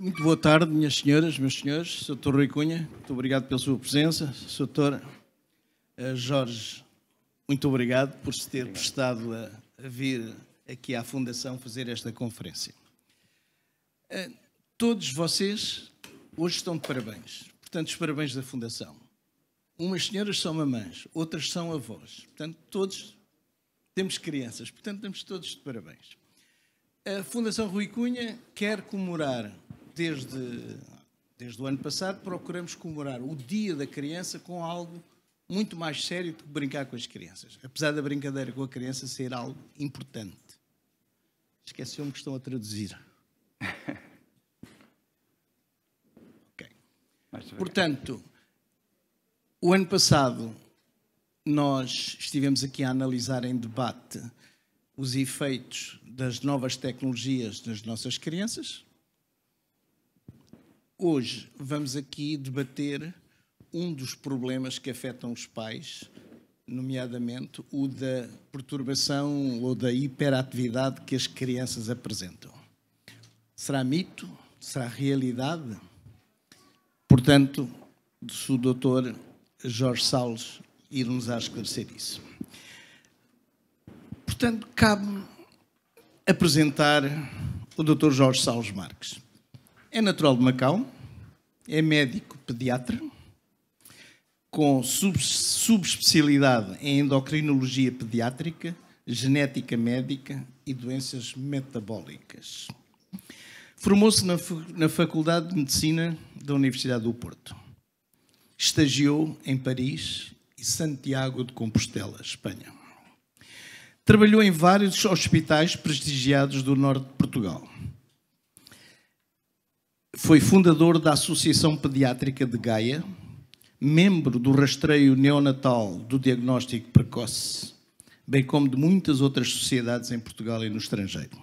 Muito boa tarde, minhas senhoras, meus senhores. Sr. Rui Cunha, muito obrigado pela sua presença. Sr. Eh, Jorge, muito obrigado por se ter obrigado. prestado a, a vir aqui à Fundação fazer esta conferência. Eh, todos vocês hoje estão de parabéns. Portanto, os parabéns da Fundação. Umas senhoras são mamães, outras são avós. Portanto, todos temos crianças. Portanto, estamos todos de parabéns. A Fundação Rui Cunha quer comemorar desde, desde o ano passado, procuramos comemorar o Dia da Criança com algo muito mais sério do que brincar com as crianças. Apesar da brincadeira com a criança ser algo importante. Esqueceu-me que estão a traduzir. Portanto, o ano passado nós estivemos aqui a analisar em debate os efeitos das novas tecnologias nas nossas crianças, Hoje vamos aqui debater um dos problemas que afetam os pais, nomeadamente o da perturbação ou da hiperatividade que as crianças apresentam. Será mito? Será realidade? Portanto, se o doutor Jorge Salles ir-nos a esclarecer isso. Portanto, cabe apresentar o doutor Jorge Salles Marques. É natural de Macau, é médico pediatra, com subespecialidade em endocrinologia pediátrica, genética médica e doenças metabólicas. Formou-se na, na Faculdade de Medicina da Universidade do Porto. Estagiou em Paris e Santiago de Compostela, Espanha. Trabalhou em vários hospitais prestigiados do norte de Portugal foi fundador da Associação Pediátrica de Gaia, membro do rastreio neonatal do diagnóstico precoce, bem como de muitas outras sociedades em Portugal e no estrangeiro.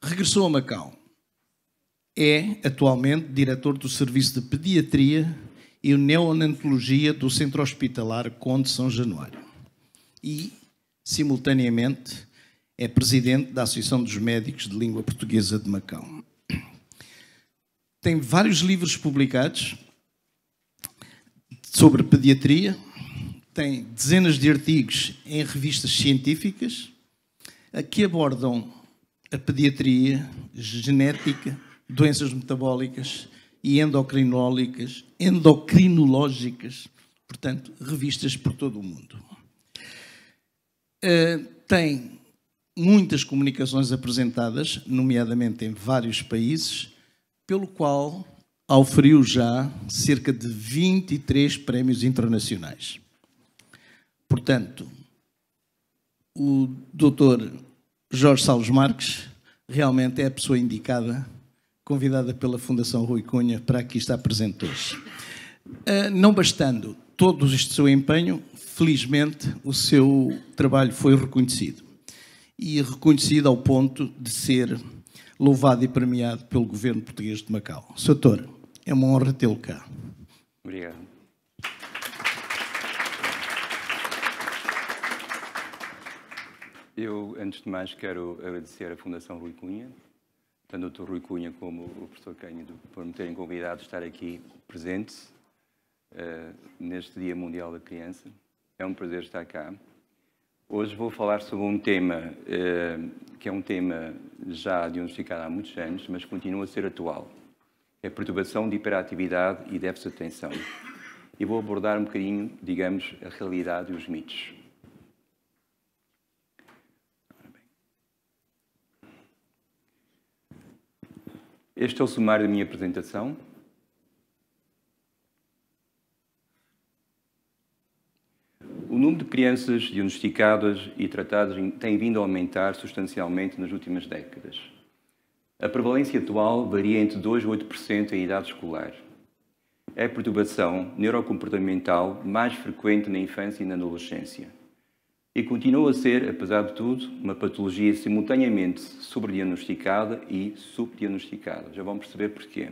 Regressou a Macau. É, atualmente, diretor do Serviço de Pediatria e Neonatologia do Centro Hospitalar Conde São Januário. E, simultaneamente, é presidente da Associação dos Médicos de Língua Portuguesa de Macau tem vários livros publicados sobre pediatria, tem dezenas de artigos em revistas científicas que abordam a pediatria, genética, doenças metabólicas e endocrinológicas, endocrinológicas, portanto, revistas por todo o mundo. Uh, tem muitas comunicações apresentadas, nomeadamente em vários países, pelo qual auferiu já cerca de 23 prémios internacionais. Portanto, o Dr. Jorge Salles Marques realmente é a pessoa indicada, convidada pela Fundação Rui Cunha para aqui estar presente hoje. Ah, não bastando todo este seu empenho, felizmente o seu trabalho foi reconhecido. E reconhecido ao ponto de ser louvado e premiado pelo governo português de Macau. Sator, é uma honra tê-lo cá. Obrigado. Eu, antes de mais, quero agradecer à Fundação Rui Cunha, tanto o Dr. Rui Cunha como o Professor Cândido, por me terem convidado a estar aqui presente uh, neste Dia Mundial da Criança. É um prazer estar cá. Hoje vou falar sobre um tema eh, que é um tema já diagnosticado há muitos anos, mas continua a ser atual. É a perturbação de hiperatividade e déficit de atenção. E vou abordar um bocadinho, digamos, a realidade e os mitos. Este é o sumário da minha apresentação. O número de crianças diagnosticadas e tratadas tem vindo a aumentar substancialmente nas últimas décadas. A prevalência atual varia entre 2 e 8% em idade escolar. É a perturbação neurocomportamental mais frequente na infância e na adolescência. E continua a ser, apesar de tudo, uma patologia simultaneamente sobrediagnosticada e subdiagnosticada. Já vão perceber porquê.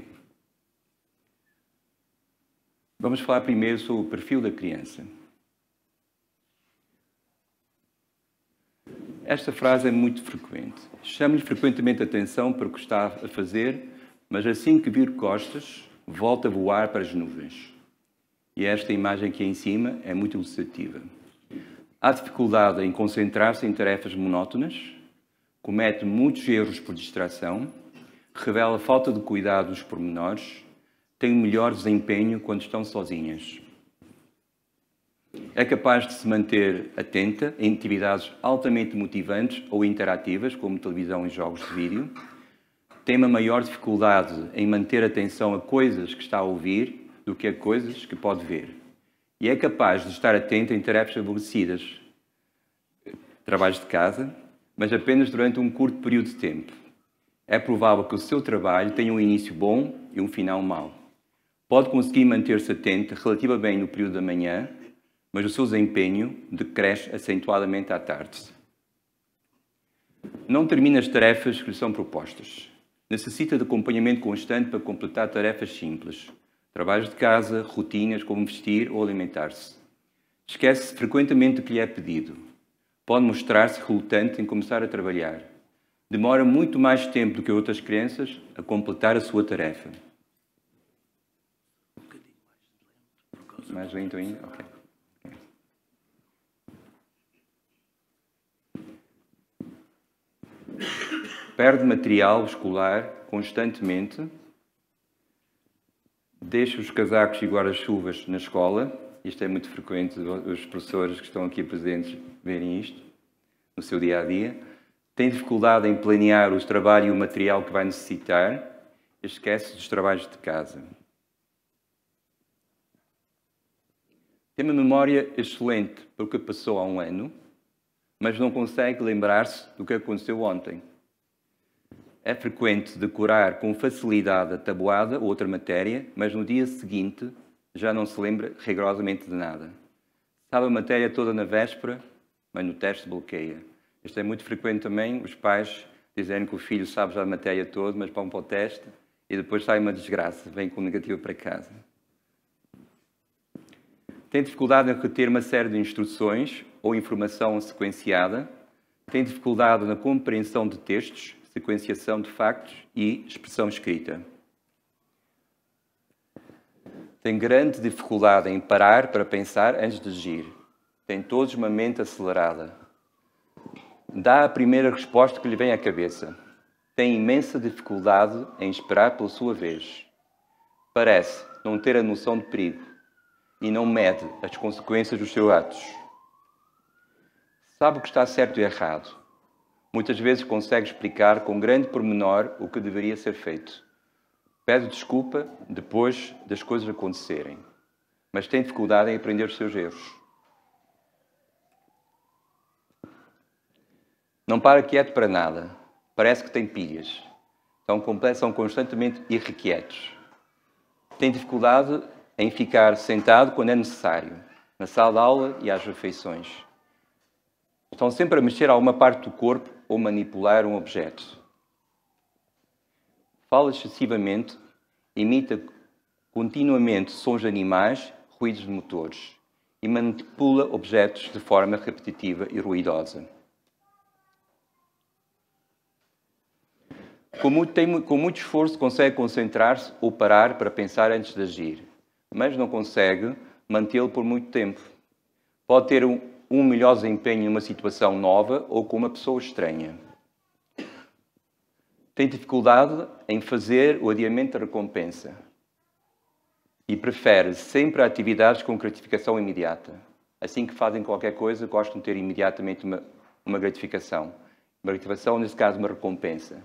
Vamos falar primeiro sobre o perfil da criança. Esta frase é muito frequente. Chamo-lhe frequentemente a atenção para o que está a fazer, mas assim que vir costas, volta a voar para as nuvens. E esta imagem aqui em cima é muito ilustrativa. Há dificuldade em concentrar-se em tarefas monótonas, comete muitos erros por distração, revela falta de cuidado dos pormenores, tem melhor desempenho quando estão sozinhas. É capaz de se manter atenta em atividades altamente motivantes ou interativas, como televisão e jogos de vídeo. Tem uma maior dificuldade em manter atenção a coisas que está a ouvir do que a coisas que pode ver. E é capaz de estar atenta em tarefas aborrecidas, trabalhos de casa, mas apenas durante um curto período de tempo. É provável que o seu trabalho tenha um início bom e um final mau. Pode conseguir manter-se atenta relativamente no período da manhã mas o seu desempenho decresce acentuadamente à tarde. Não termina as tarefas que lhe são propostas. Necessita de acompanhamento constante para completar tarefas simples, trabalhos de casa, rotinas como vestir ou alimentar-se. Esquece frequentemente do que lhe é pedido. Pode mostrar-se relutante em começar a trabalhar. Demora muito mais tempo do que outras crianças a completar a sua tarefa. Um mais lento ainda? Ok. perde material escolar constantemente, deixa os casacos e guarda-chuvas na escola. Isto é muito frequente, os professores que estão aqui presentes verem isto no seu dia a dia. Tem dificuldade em planear o trabalho e o material que vai necessitar. Esquece dos trabalhos de casa. Tem uma memória excelente para o que passou há um ano mas não consegue lembrar-se do que aconteceu ontem. É frequente decorar com facilidade a tabuada ou outra matéria, mas no dia seguinte já não se lembra rigorosamente de nada. Sabe a matéria toda na véspera, mas no teste bloqueia. Isto é muito frequente também, os pais dizendo que o filho sabe já a matéria toda, mas vão para o teste e depois sai uma desgraça, vem com negativo para casa. Tem dificuldade em reter uma série de instruções ou informação sequenciada, tem dificuldade na compreensão de textos, sequenciação de factos e expressão escrita. Tem grande dificuldade em parar para pensar antes de agir. Tem todos uma mente acelerada. Dá a primeira resposta que lhe vem à cabeça. Tem imensa dificuldade em esperar pela sua vez. Parece não ter a noção de perigo e não mede as consequências dos seus atos sabe o que está certo e errado. Muitas vezes consegue explicar com grande pormenor o que deveria ser feito. Pede desculpa depois das coisas acontecerem, mas tem dificuldade em aprender os seus erros. Não para quieto para nada, parece que tem pilhas. São constantemente irrequietos. Tem dificuldade em ficar sentado quando é necessário, na sala de aula e às refeições Estão sempre a mexer alguma parte do corpo ou manipular um objeto. Fala excessivamente, imita continuamente sons de animais, ruídos de motores e manipula objetos de forma repetitiva e ruidosa. Com, tem, com muito esforço consegue concentrar-se ou parar para pensar antes de agir, mas não consegue mantê-lo por muito tempo. Pode ter um, um melhor desempenho uma situação nova ou com uma pessoa estranha. Tem dificuldade em fazer o adiamento da recompensa e prefere sempre atividades com gratificação imediata. Assim que fazem qualquer coisa, gostam de ter imediatamente uma, uma gratificação. Uma gratificação, nesse caso, uma recompensa.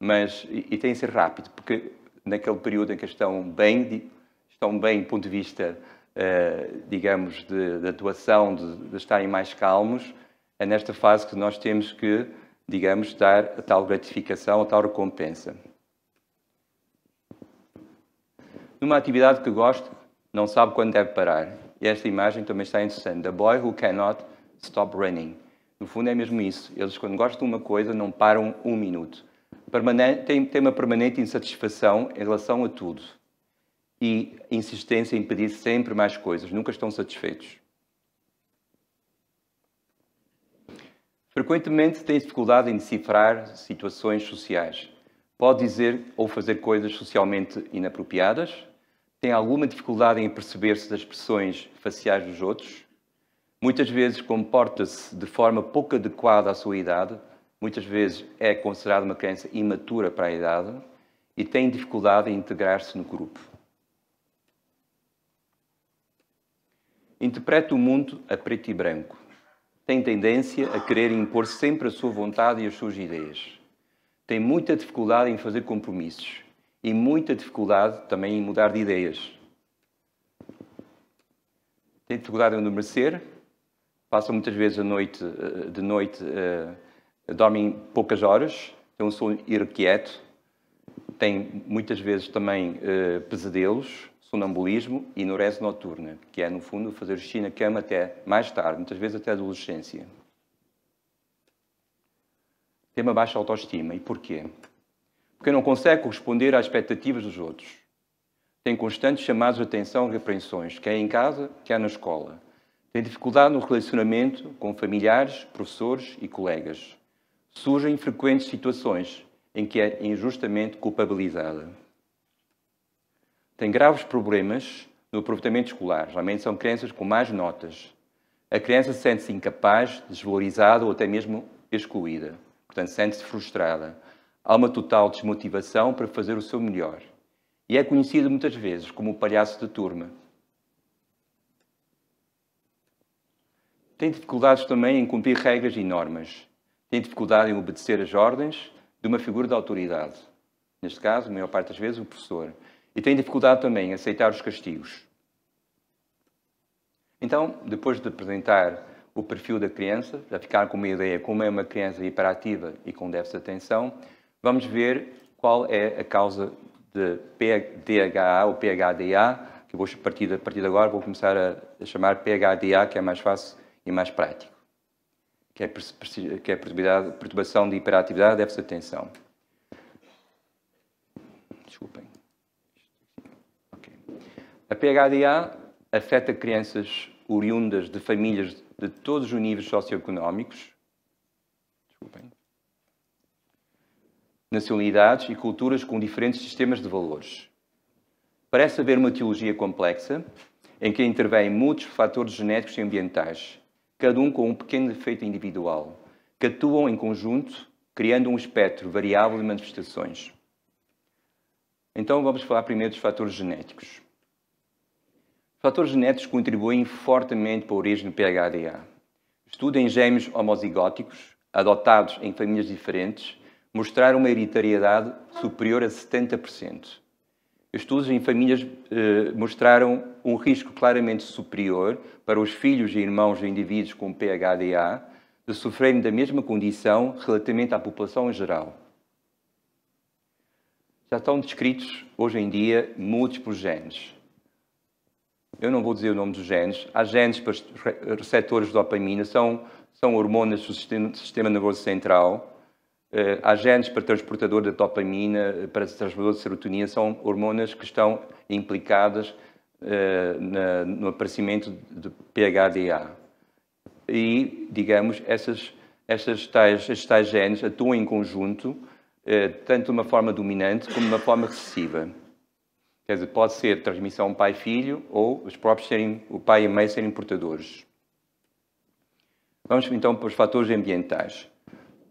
Mas, e, e tem de ser rápido, porque naquele período em que estão bem, estão bem do ponto de vista eh, digamos, de, de atuação, de, de, estarem mais calmos, é nesta fase que nós temos que, digamos, dar a tal gratificação, a tal recompensa. Numa atividade que gosto, não sabe quando deve parar. E esta imagem também está interessante. The boy who cannot stop running. No fundo é mesmo isso. Eles, quando gostam de uma coisa, não param um minuto. tem, tem uma permanente insatisfação em relação a tudo e insistência em pedir sempre mais coisas, nunca estão satisfeitos. Frequentemente tem dificuldade em decifrar situações sociais. Pode dizer ou fazer coisas socialmente inapropriadas, tem alguma dificuldade em perceber-se das expressões faciais dos outros, muitas vezes comporta-se de forma pouco adequada à sua idade, muitas vezes é considerada uma criança imatura para a idade e tem dificuldade em integrar-se no grupo. interpreta o mundo a preto e branco. Tem tendência a querer impor sempre a sua vontade e as suas ideias. Tem muita dificuldade em fazer compromissos e muita dificuldade também em mudar de ideias. Tem dificuldade em adormecer, passa muitas vezes a noite, eh, de noite, eh, dormem poucas horas, tem um sono irrequieto, tem muitas vezes também eh, pesadelos, sonambulismo e norese noturna, que é, no fundo, fazer xixi na cama até mais tarde, muitas vezes até a adolescência. Tem uma baixa autoestima. E porquê? Porque não consegue corresponder às expectativas dos outros. Tem constantes chamados de atenção e repreensões, quer em casa, quer na escola. Tem dificuldade no relacionamento com familiares, professores e colegas. Surgem frequentes situações em que é injustamente culpabilizada têm graves problemas no aproveitamento escolar. Geralmente são crianças com más notas. A criança sente-se incapaz, desvalorizada ou até mesmo excluída. Portanto, sente-se frustrada. Há uma total desmotivação para fazer o seu melhor. E é conhecido muitas vezes como o palhaço de turma. Tem dificuldades também em cumprir regras e normas. Tem dificuldade em obedecer às ordens de uma figura de autoridade. Neste caso, a maior parte das vezes, o professor. E tem dificuldade também em aceitar os castigos. Então, depois de apresentar o perfil da criança, para ficar com uma ideia como é uma criança hiperativa e com déficit de atenção, vamos ver qual é a causa de PDHA ou PHDA, que vou, a, partir de, a partir de agora vou começar a, a, chamar PHDA, que é mais fácil e mais prático, que é, que é perturbação de hiperatividade déficit de atenção. Desculpem. A PHDA afeta crianças oriundas de famílias de todos os níveis socioeconómicos, desculpem, nacionalidades e culturas com diferentes sistemas de valores. Parece haver uma teologia complexa em que intervêm muitos fatores genéticos e ambientais, cada um com um pequeno defeito individual, que atuam em conjunto, criando um espectro variável de manifestações. Então vamos falar primeiro dos fatores genéticos. Os fatores genéticos contribuem fortemente para a origem do PHDA. Estudos em gêmeos homozigóticos, adotados em famílias diferentes, mostraram uma hereditariedade superior a 70%. Estudos em famílias eh, mostraram um risco claramente superior para os filhos e irmãos de indivíduos com PHDA de sofrerem da mesma condição relativamente à população em geral. Já estão descritos, hoje em dia, múltiplos genes, eu não vou dizer o nome dos genes, há genes para receptores de dopamina, são, são hormonas do sistema, nervoso central, eh, há genes para transportador de dopamina, para transportador de serotonina, são hormonas que estão implicadas eh, no aparecimento de PHDA. E, digamos, essas, essas tais, tais genes atuam em conjunto, eh, tanto de uma forma dominante como de uma forma recessiva. Quer dizer, pode ser transmissão pai-filho ou os próprios serem, o pai e a mãe serem portadores. Vamos então para os fatores ambientais.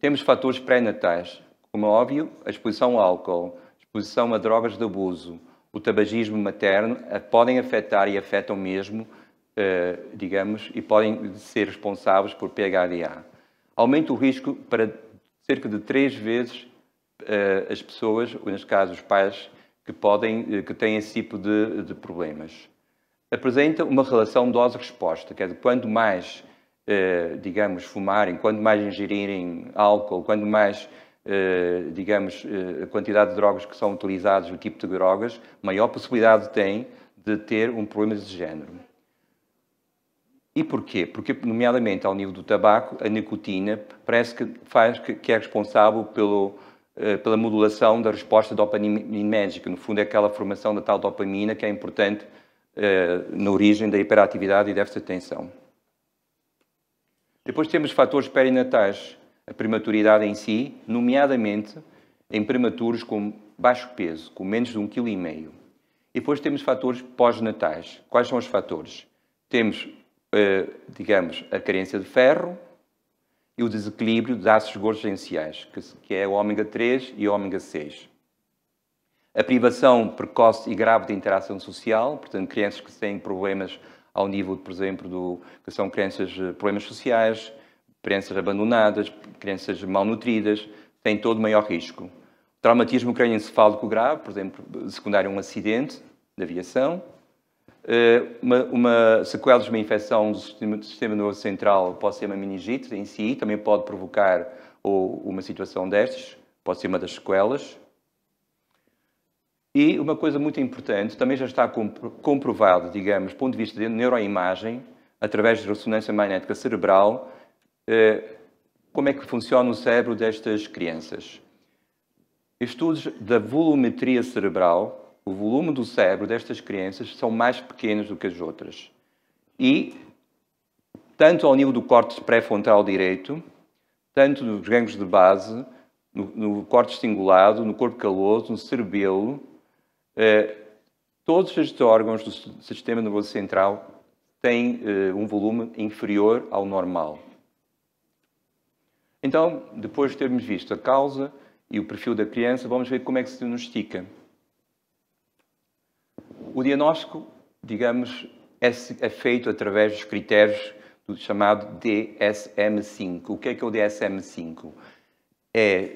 Temos fatores pré-natais, como é óbvio, a exposição ao álcool, exposição a drogas de abuso, o tabagismo materno, eh, podem afetar e afetam mesmo, eh, digamos, e podem ser responsáveis por PHDA. Aumenta o risco para cerca de três vezes eh, as pessoas, ou neste caso os pais, que, podem, eh, que têm esse tipo de, de problemas. Apresenta uma relação dose-resposta, é de quanto mais, eh, digamos, fumarem, quanto mais ingerirem álcool, quanto mais, eh, digamos, a quantidade de drogas que são utilizadas, o tipo de drogas, maior possibilidade têm de ter um problema desse género. E porquê? Porque, nomeadamente, ao nível do tabaco, a nicotina parece que, faz, que é responsável pelo, eh, pela modulação da resposta dopaminérgica, que no fundo é aquela formação da tal dopamina que é importante eh, na origem da hiperatividade e déficit de atenção. Depois temos fatores perinatais, a prematuridade em si, nomeadamente em prematuros com baixo peso, com menos de 1,5 kg. E depois temos fatores pós-natais. Quais são os fatores? Temos, eh, digamos, a carência de ferro, e o desequilíbrio dos ácidos gordos essenciais, que é o ômega 3 e o ômega 6. A privação precoce e grave de interação social, portanto, crianças que têm problemas ao nível, por exemplo, do, que são crianças eh, problemas sociais, crianças abandonadas, crianças malnutridas, têm todo maior risco. Traumatismo crânioencefálico grave, por exemplo, secundário a um acidente de aviação, eh, uma, uma sequela de uma infecção do sistema, do sistema nervoso central pode ser uma meningite em si, também pode provocar ou, uma situação destas, pode ser uma das sequelas. E uma coisa muito importante, também já está comprovado, digamos, do ponto de vista de neuroimagem, através de ressonância magnética cerebral, eh, como é que funciona o cérebro destas crianças. Estudos da volumetria cerebral, o volume do cérebro destas crianças são mais pequenos do que as outras. E, tanto ao nível do corte pré-frontal direito, tanto nos gânglios de base, no, no córtex cingulado, no corpo caloso, no cerebelo, eh, todos estes órgãos do sistema nervoso central têm eh, um volume inferior ao normal. Então, depois de termos visto a causa e o perfil da criança, vamos ver como é que se diagnostica o diagnóstico, digamos, é, é, feito através dos critérios do chamado DSM-5. O que é que é o DSM-5? É,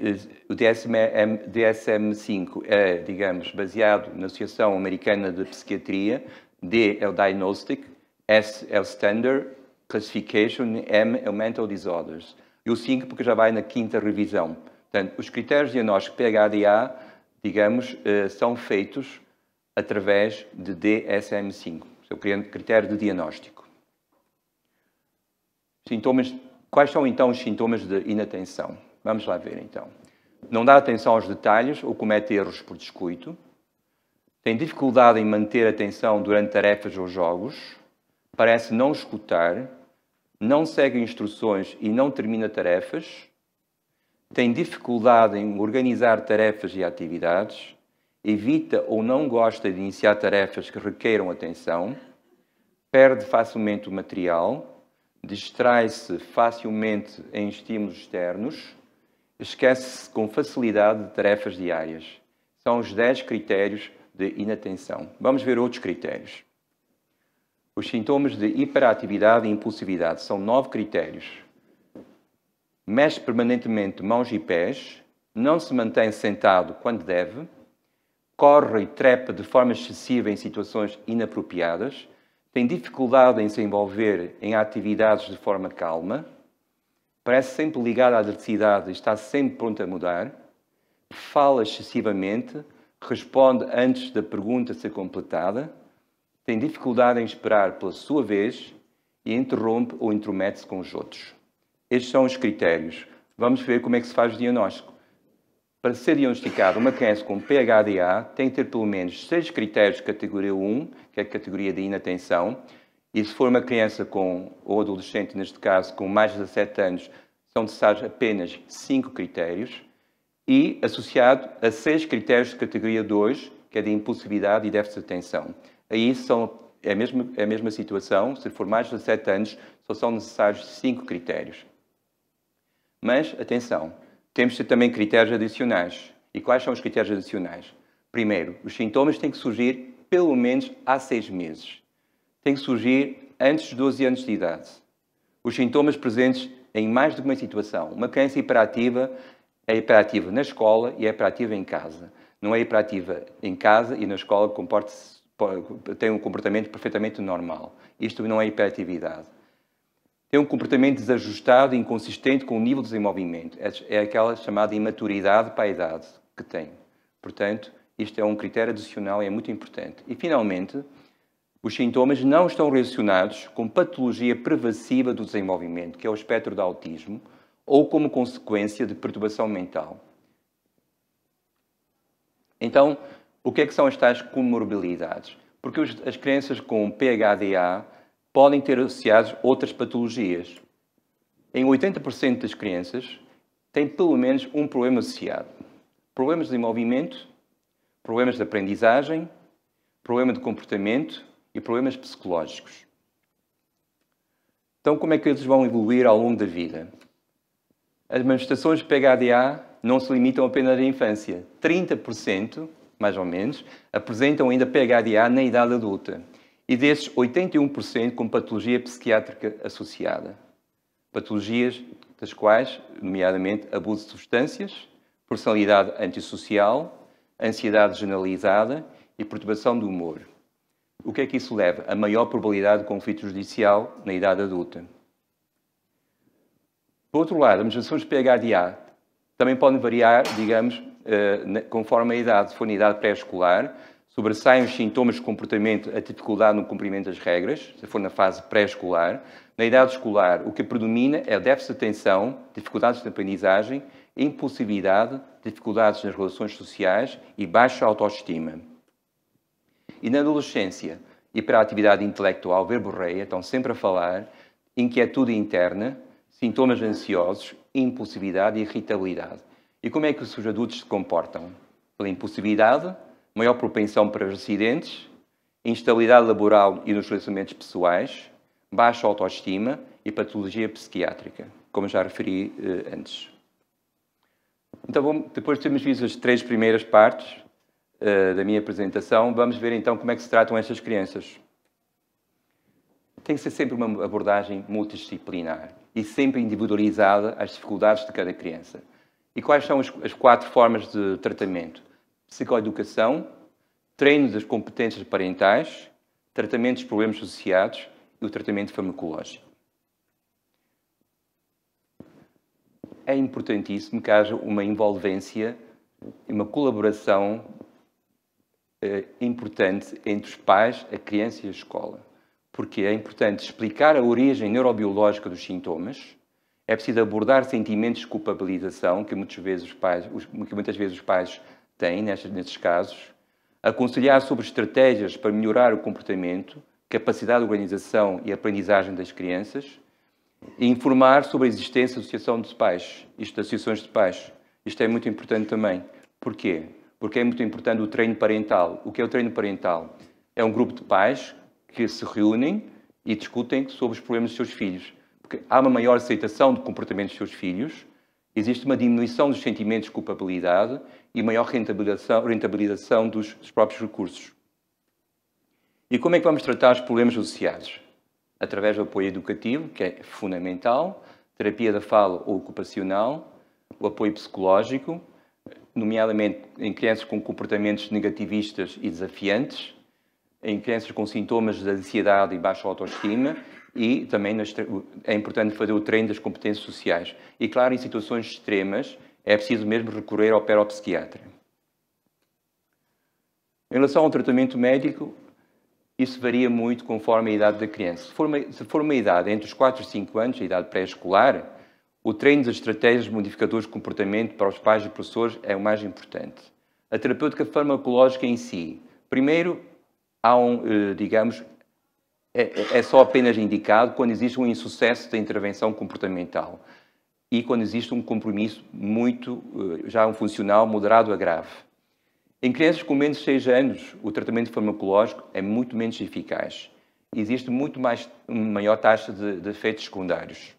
o DSM-5 é, digamos, baseado na Associação Americana de Psiquiatria, D é o Diagnostic, S é o Standard Classification, M é o Mental Disorders. E o 5 porque já vai na quinta revisão. Portanto, os critérios diagnósticos PHDA, digamos, eh, são feitos através de DSM-5, seu critério de diagnóstico. Sintomas, quais são então os sintomas de inatenção? Vamos lá ver então. Não dá atenção aos detalhes ou comete erros por descuido. Tem dificuldade em manter atenção durante tarefas ou jogos. Parece não escutar. Não segue instruções e não termina tarefas. Tem dificuldade em organizar tarefas e atividades evita ou não gosta de iniciar tarefas que requeram atenção, perde facilmente o material, distrai-se facilmente em estímulos externos, esquece-se com facilidade de tarefas diárias. São os 10 critérios de inatenção. Vamos ver outros critérios. Os sintomas de hiperatividade e impulsividade são nove critérios. Mexe permanentemente mãos e pés, não se mantém sentado quando deve, corre e trepa de forma excessiva em situações inapropriadas, tem dificuldade em se envolver em atividades de forma calma, parece sempre ligado à adversidade e está sempre pronto a mudar, fala excessivamente, responde antes da pergunta ser completada, tem dificuldade em esperar pela sua vez e interrompe ou intromete-se com os outros. Estes são os critérios. Vamos ver como é que se faz o diagnóstico. Para ser diagnosticado uma criança com PHDA, tem que ter pelo menos seis critérios de categoria 1, que é a categoria de inatenção, e se for uma criança com, ou adolescente, neste caso, com mais de 17 anos, são necessários apenas cinco critérios, e associado a seis critérios de categoria 2, que é de impulsividade e déficit de atenção. Aí são, é, a mesma, é a mesma situação, se for mais de 17 anos, só são necessários cinco critérios. Mas, atenção, temos de também critérios adicionais. E quais são os critérios adicionais? Primeiro, os sintomas têm que surgir pelo menos há seis meses. Têm que surgir antes de 12 anos de idade. Os sintomas presentes em mais de uma situação. Uma criança hiperativa é hiperativa na escola e é hiperativa em casa. Não é hiperativa em casa e na escola tem um comportamento perfeitamente normal. Isto não é hiperatividade tem um comportamento desajustado e inconsistente com o nível de desenvolvimento. É, é aquela chamada imaturidade para a idade que tem. Portanto, isto é um critério adicional e é muito importante. E, finalmente, os sintomas não estão relacionados com patologia pervasiva do desenvolvimento, que é o espectro do autismo, ou como consequência de perturbação mental. Então, o que é que são as tais comorbilidades? Porque as crianças com PHDA podem ter associados outras patologias. Em 80% das crianças, tem pelo menos um problema associado. Problemas de desenvolvimento, problemas de aprendizagem, problema de comportamento e problemas psicológicos. Então, como é que eles vão evoluir ao longo da vida? As manifestações de PHDA não se limitam apenas à infância. 30%, mais ou menos, apresentam ainda PHDA na idade adulta e desses 81% com patologia psiquiátrica associada. Patologias das quais, nomeadamente, abuso de substâncias, personalidade antissocial, ansiedade generalizada e perturbação do humor. O que é que isso leva? A maior probabilidade de conflito judicial na idade adulta. Por outro lado, as medições de PHDA também podem variar, digamos, eh, conforme a idade. Se for na idade pré-escolar, sobressaem os sintomas de comportamento, a dificuldade no cumprimento das regras, se for na fase pré-escolar. Na idade escolar, o que predomina é o déficit de atenção, dificuldades de aprendizagem, impulsividade, dificuldades nas relações sociais e baixa autoestima. E na adolescência, hiperatividade intelectual, verborreia, estão sempre a falar, inquietude interna, sintomas ansiosos, impulsividade e irritabilidade. E como é que os adultos se comportam? Pela impulsividade, maior propensão para os acidentes, instabilidade laboral e nos relacionamentos pessoais, baixa autoestima e patologia psiquiátrica, como já referi eh, antes. Então, bom, depois de termos visto as três primeiras partes eh, da minha apresentação, vamos ver então como é que se tratam estas crianças. Tem que ser sempre uma abordagem multidisciplinar e sempre individualizada às dificuldades de cada criança. E quais são as, as quatro formas de tratamento? psicoeducação, treino das competências parentais, tratamento dos problemas associados e o tratamento farmacológico. É importantíssimo que haja uma envolvência e uma colaboração eh, importante entre os pais, a criança e a escola. Porque é importante explicar a origem neurobiológica dos sintomas, é preciso abordar sentimentos de culpabilização que muitas vezes os pais, que muitas vezes os pais têm nestes casos, aconselhar sobre estratégias para melhorar o comportamento, capacidade de organização e aprendizagem das crianças, e informar sobre a existência da associação de pais, isto das associações de pais. Isto é muito importante também. Porquê? Porque é muito importante o treino parental. O que é o treino parental? É um grupo de pais que se reúnem e discutem sobre os problemas dos seus filhos. Porque há uma maior aceitação do comportamento dos seus filhos, existe uma diminuição dos sentimentos de culpabilidade e maior rentabilização, rentabilização dos, dos próprios recursos. E como é que vamos tratar os problemas associados? Através do apoio educativo, que é fundamental, terapia da fala ou ocupacional, o apoio psicológico, nomeadamente em crianças com comportamentos negativistas e desafiantes, em crianças com sintomas de ansiedade e baixa autoestima e também é importante fazer o treino das competências sociais. E claro, em situações extremas, é preciso mesmo recorrer ao peropsiquiatra. Em relação ao tratamento médico, isso varia muito conforme a idade da criança. Se for uma, se for uma idade entre os 4 e 5 anos, a idade pré-escolar, o treino das estratégias modificadoras de comportamento para os pais e professores é o mais importante. A terapêutica farmacológica em si. Primeiro, há um, eh, digamos, é, é, é só apenas indicado quando existe um insucesso da intervenção comportamental e quando existe um compromisso muito, eh, já um funcional moderado a grave. Em crianças com menos de 6 anos, o tratamento farmacológico é muito menos eficaz. Existe muito mais, maior taxa de, de efeitos secundários.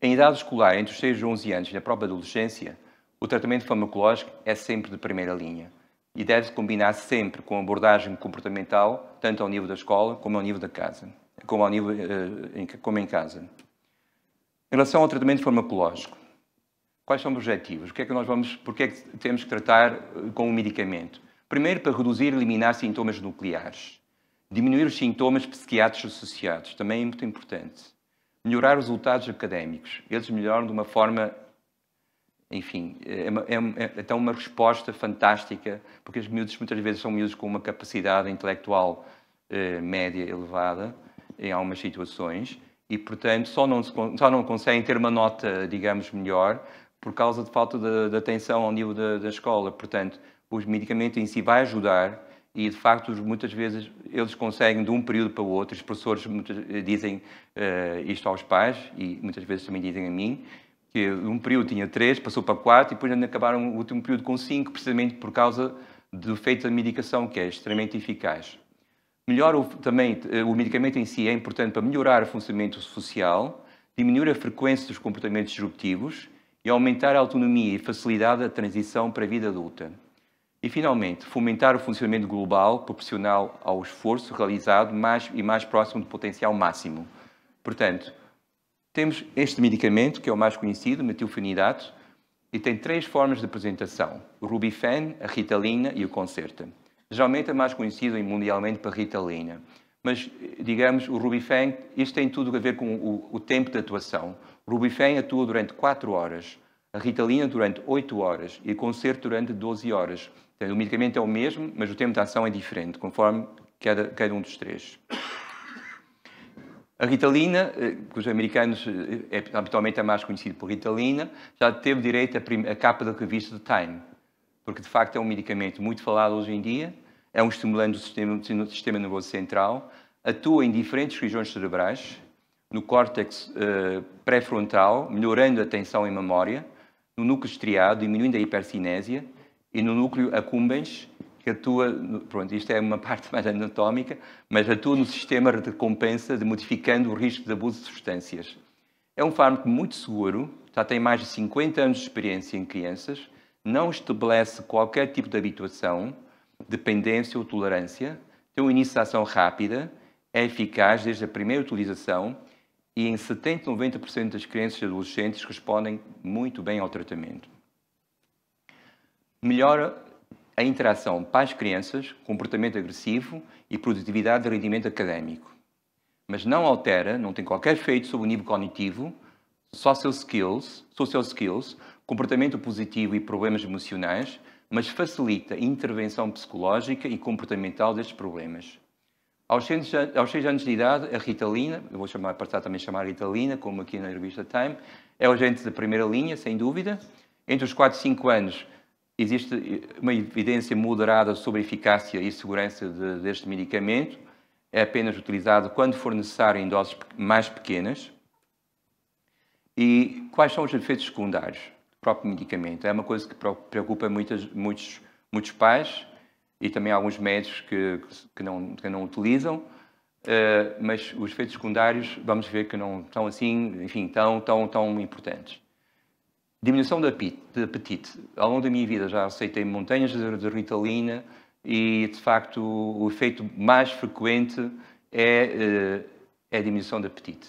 Em idade escolar, entre os 6 e 11 anos e na própria adolescência, o tratamento farmacológico é sempre de primeira linha e deve-se combinar sempre com abordagem comportamental, tanto ao nível da escola como ao nível da casa, como, nível, eh, como em casa. Em relação ao tratamento farmacológico, quais são os objetivos? O que é que nós vamos, porque é que temos que tratar eh, com o medicamento? Primeiro, para reduzir e eliminar sintomas nucleares, diminuir os sintomas psiquiátricos associados, também é muito importante. Melhorar os resultados académicos, eles melhoram de uma forma, enfim, é, é, é, então, uma resposta fantástica, porque os miúdos muitas vezes são miúdos com uma capacidade intelectual eh, média elevada em algumas situações, e, portanto, só não, só não conseguem ter uma nota, digamos, melhor por causa de falta de, de atenção ao nível da, da escola. Portanto, o medicamento em si vai ajudar e, de facto, muitas vezes eles conseguem, de um período para o outro, os professores muitas, dizem uh, isto aos pais e muitas vezes também dizem a mim, que um período tinha três, passou para quatro e depois ainda acabaram o último período com cinco, precisamente por causa do efeito da medicação, que é extremamente eficaz. Melhor o, também eh, o medicamento em si é importante para melhorar o funcionamento social, diminuir a frequência dos comportamentos disruptivos e aumentar a autonomia e facilidade da transição para a vida adulta. E, finalmente, fomentar o funcionamento global proporcional ao esforço realizado mais e mais próximo do potencial máximo. Portanto, temos este medicamento, que é o mais conhecido, metilfenidato, e tem três formas de apresentação: o Rubifen, a Ritalina e o Concerta. Geralmente é mais conhecido mundialmente por Ritalina. Né? Mas, digamos, o Rubifen, isto tem tudo a ver com o, o tempo de atuação. O Rubifen atua durante 4 horas, a Ritalina durante 8 horas e o Concerto durante 12 horas. Então, o medicamento é o mesmo, mas o tempo de ação é diferente, conforme cada, cada um dos três. A Ritalina, que né, eh, os americanos eh, é, habitualmente é mais conhecido por Ritalina, né, já teve direito à capa da revista do Time, porque de facto é um medicamento muito falado hoje em dia é um estimulante do sistema, do sistema nervoso central, atua em diferentes regiões cerebrais, no córtex uh, pré-frontal, melhorando a atenção e memória, no núcleo estriado, diminuindo a hipercinésia, e no núcleo acumbens, que atua, pronto, isto é uma parte mais anatómica, mas atua no sistema de recompensa, de modificando o risco de abuso de substâncias. É um fármaco muito seguro, já tem mais de 50 anos de experiência em crianças, não estabelece qualquer tipo de habituação, dependência ou tolerância, tem uma iniciação rápida, é eficaz desde a primeira utilização e em 70 a 90% das crianças e adolescentes respondem muito bem ao tratamento. Melhora a interação pais-crianças, comportamento agressivo e produtividade de rendimento académico. Mas não altera, não tem qualquer efeito sobre o nível cognitivo, social skills, social skills, comportamento positivo e problemas emocionais, mas facilita a intervenção psicológica e comportamental destes problemas. Aos 6 anos, de idade, a Ritalina, vou chamar, passar também a chamar Ritalina, como aqui na revista Time, é o agente de primeira linha, sem dúvida. Entre os 4 e 5 anos, existe eh, uma evidência moderada sobre a eficácia e segurança de, deste medicamento. É apenas utilizado quando for necessário em doses mais pequenas. E quais são os efeitos secundários? próprio medicamento. É uma coisa que preocupa muitas, muitos, muitos pais e também alguns médicos que, que, não, que não utilizam, eh, mas os efeitos secundários vamos ver que não são assim, enfim, tão, tão, tão importantes. Diminuição de apetite. Ao longo da minha vida já aceitei montanhas de ritalina e, de facto, o efeito mais frequente é, eh, é a diminuição de apetite.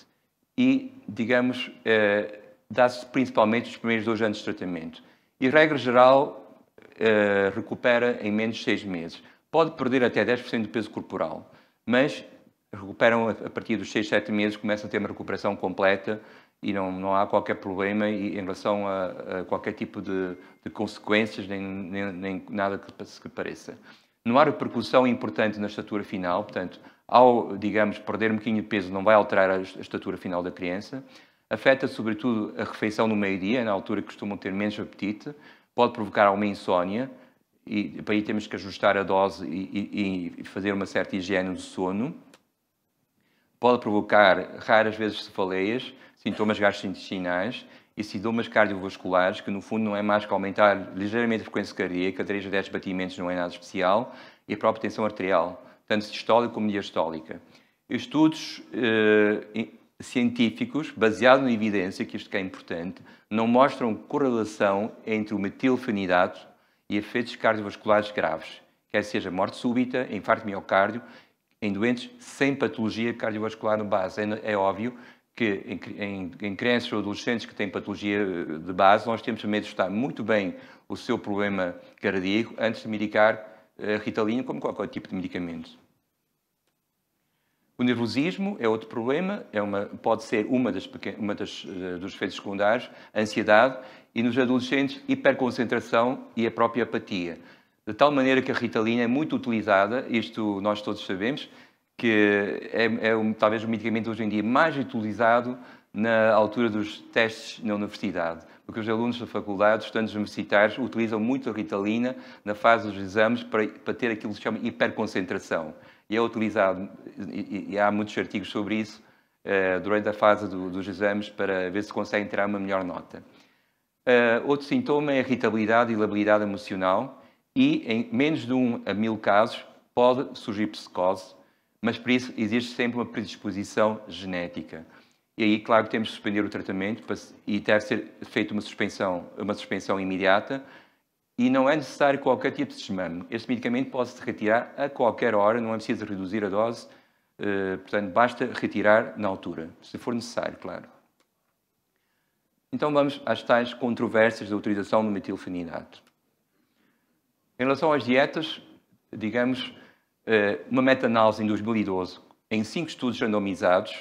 E, digamos, eh, dá-se principalmente nos primeiros dois anos de tratamento. E, regra geral, uh, recupera em menos de seis meses. Pode perder até 10% do peso corporal, mas recuperam a partir dos 6, 7 meses, começam a ter uma recuperação completa e não, não há qualquer problema em relação a, a qualquer tipo de, de consequências, nem, nem, nem, nada que, que pareça. Não há repercussão importante na estatura final, portanto, ao, digamos, perder um pouquinho de peso, não vai alterar a estatura final da criança. Afeta sobretudo a refeição no meio-dia, na altura que costumam ter menos apetite, pode provocar uma insónia, e para aí temos que ajustar a dose e, e, e fazer uma certa higiene do sono. Pode provocar raras vezes cefaleias, sintomas gastrointestinais e sintomas cardiovasculares, que no fundo não é mais que aumentar ligeiramente a frequência cardíaca, 3 a 10 batimentos não é nada especial, e a própria tensão arterial, tanto sistólica como diastólica. Estudos eh, científicos, baseado na evidência, que isto que é importante, não mostram correlação entre o metilfenidato e efeitos cardiovasculares graves, quer seja morte súbita, infarto miocárdio, em doentes sem patologia cardiovascular no base. É, é óbvio que em, em, em, crianças ou adolescentes que têm patologia eh, de base, nós temos também de estar muito bem o seu problema cardíaco antes de medicar a eh, ritalina como qualquer tipo de medicamento. O nervosismo é outro problema, é uma, pode ser uma das, uma das eh, dos efeitos secundários, a ansiedade e nos adolescentes hiperconcentração e a própria apatia. De tal maneira que a ritalina é muito utilizada, isto nós todos sabemos, que é, é um, talvez o medicamento hoje em dia mais utilizado na altura dos testes na universidade, porque os alunos da faculdade, os estudantes universitários, utilizam muito a ritalina na fase dos exames para, para ter aquilo que se chama hiperconcentração e é utilizado, e, e há muitos artigos sobre isso, uh, durante a fase do, dos exames para ver se conseguem tirar uma melhor nota. Uh, outro sintoma é irritabilidade e labilidade emocional e em menos de 1 um a 1000 casos pode surgir psicose, mas para isso existe sempre uma predisposição genética. E aí, claro, temos de suspender o tratamento e deve ser feita uma suspensão, uma suspensão imediata, e não é necessário qualquer tipo de desmame. Este medicamento pode-se retirar a qualquer hora, não é preciso reduzir a dose, eh, portanto, basta retirar na altura, se for necessário, claro. Então vamos às tais controvérsias da utilização do metilfeninato. Em relação às dietas, digamos, eh, uma meta-análise em 2012, em cinco estudos randomizados,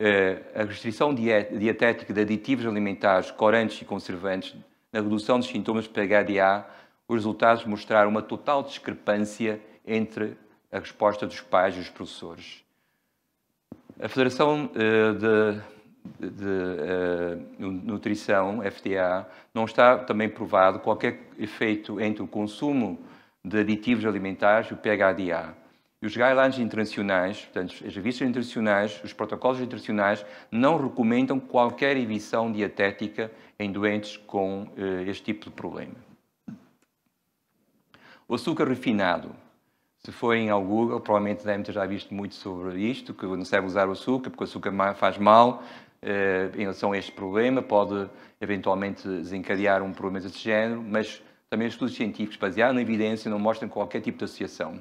eh, a restrição dietética de aditivos alimentares, corantes e conservantes na redução dos sintomas de PHDA, os resultados mostraram uma total discrepância entre a resposta dos pais e os professores. A Federação eh, de, de, de eh, Nutrição, FTA, não está também provado qualquer efeito entre o consumo de aditivos alimentares e o PHDA. E os guidelines internacionais, portanto, as revistas internacionais, os protocolos internacionais, não recomendam qualquer evição dietética em doentes com eh, este tipo de problema. O açúcar refinado. Se forem ao Google, provavelmente devem ter já visto muito sobre isto, que não se deve usar o açúcar, porque o açúcar faz mal eh, em relação a este problema, pode eventualmente desencadear um problema desse género, mas também os estudos científicos baseados na evidência não mostram qualquer tipo de associação.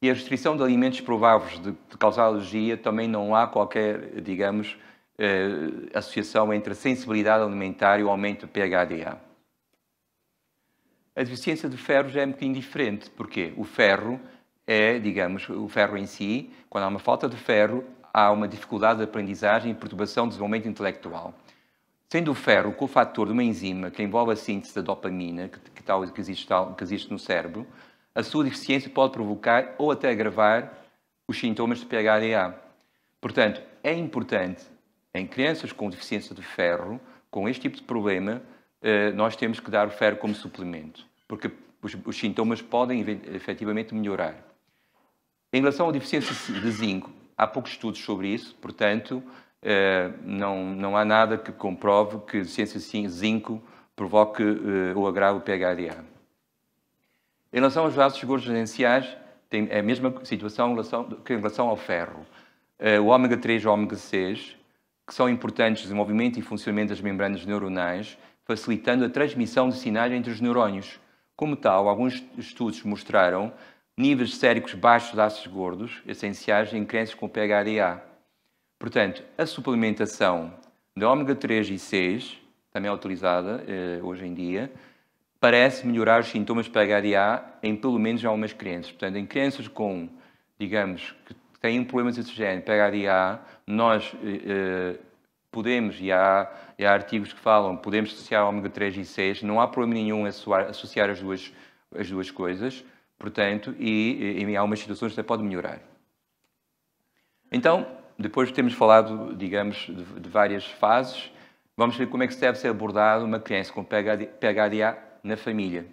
E a restrição de alimentos prováveis de, causar alergia também não há qualquer, digamos, eh, associação entre a sensibilidade alimentar e o aumento do PHDA. A deficiência de ferro já é um bocadinho diferente, porque o ferro é, digamos, o ferro em si, quando há uma falta de ferro, há uma dificuldade de aprendizagem e perturbação do desenvolvimento intelectual. Sendo o ferro o cofator de uma enzima que envolve a síntese da dopamina, que, que, tal, que, existe, tal, que existe no cérebro, a sua deficiência pode provocar ou até agravar os sintomas de PHDA. Portanto, é importante em crianças com deficiência de ferro, com este tipo de problema, eh, nós temos que dar o ferro como suplemento, porque os, sintomas podem efetivamente melhorar. Em relação à deficiência de zinco, há poucos estudos sobre isso, portanto, eh, não, não há nada que comprove que a deficiência de zinco provoque eh, ou agrave o PHDA. Em relação aos vasos gordos residenciais, tem é a mesma situação em relação, que em relação ao ferro. O ômega 3 e o ômega 6 que são importantes no desenvolvimento e funcionamento das membranas neuronais, facilitando a transmissão de sinais entre os neurónios. Como tal, alguns estudos mostraram níveis séricos baixos de ácidos gordos, essenciais em crianças com PHDA. Portanto, a suplementação de ômega 3 e 6, também é utilizada eh, hoje em dia, parece melhorar os sintomas de PHDA em pelo menos algumas crianças. Portanto, em crianças com, digamos, que um problemas desse género, pegarem IA, nós eh, eh, podemos, e há, e há artigos que falam, podemos associar ômega 3 e 6, não há problema nenhum associar, as, duas, as duas coisas, portanto, e, e, e há umas situações que até pode melhorar. Então, depois de termos falado, digamos, de, de, várias fases, vamos ver como é que deve ser abordado uma criança com PHDA na família.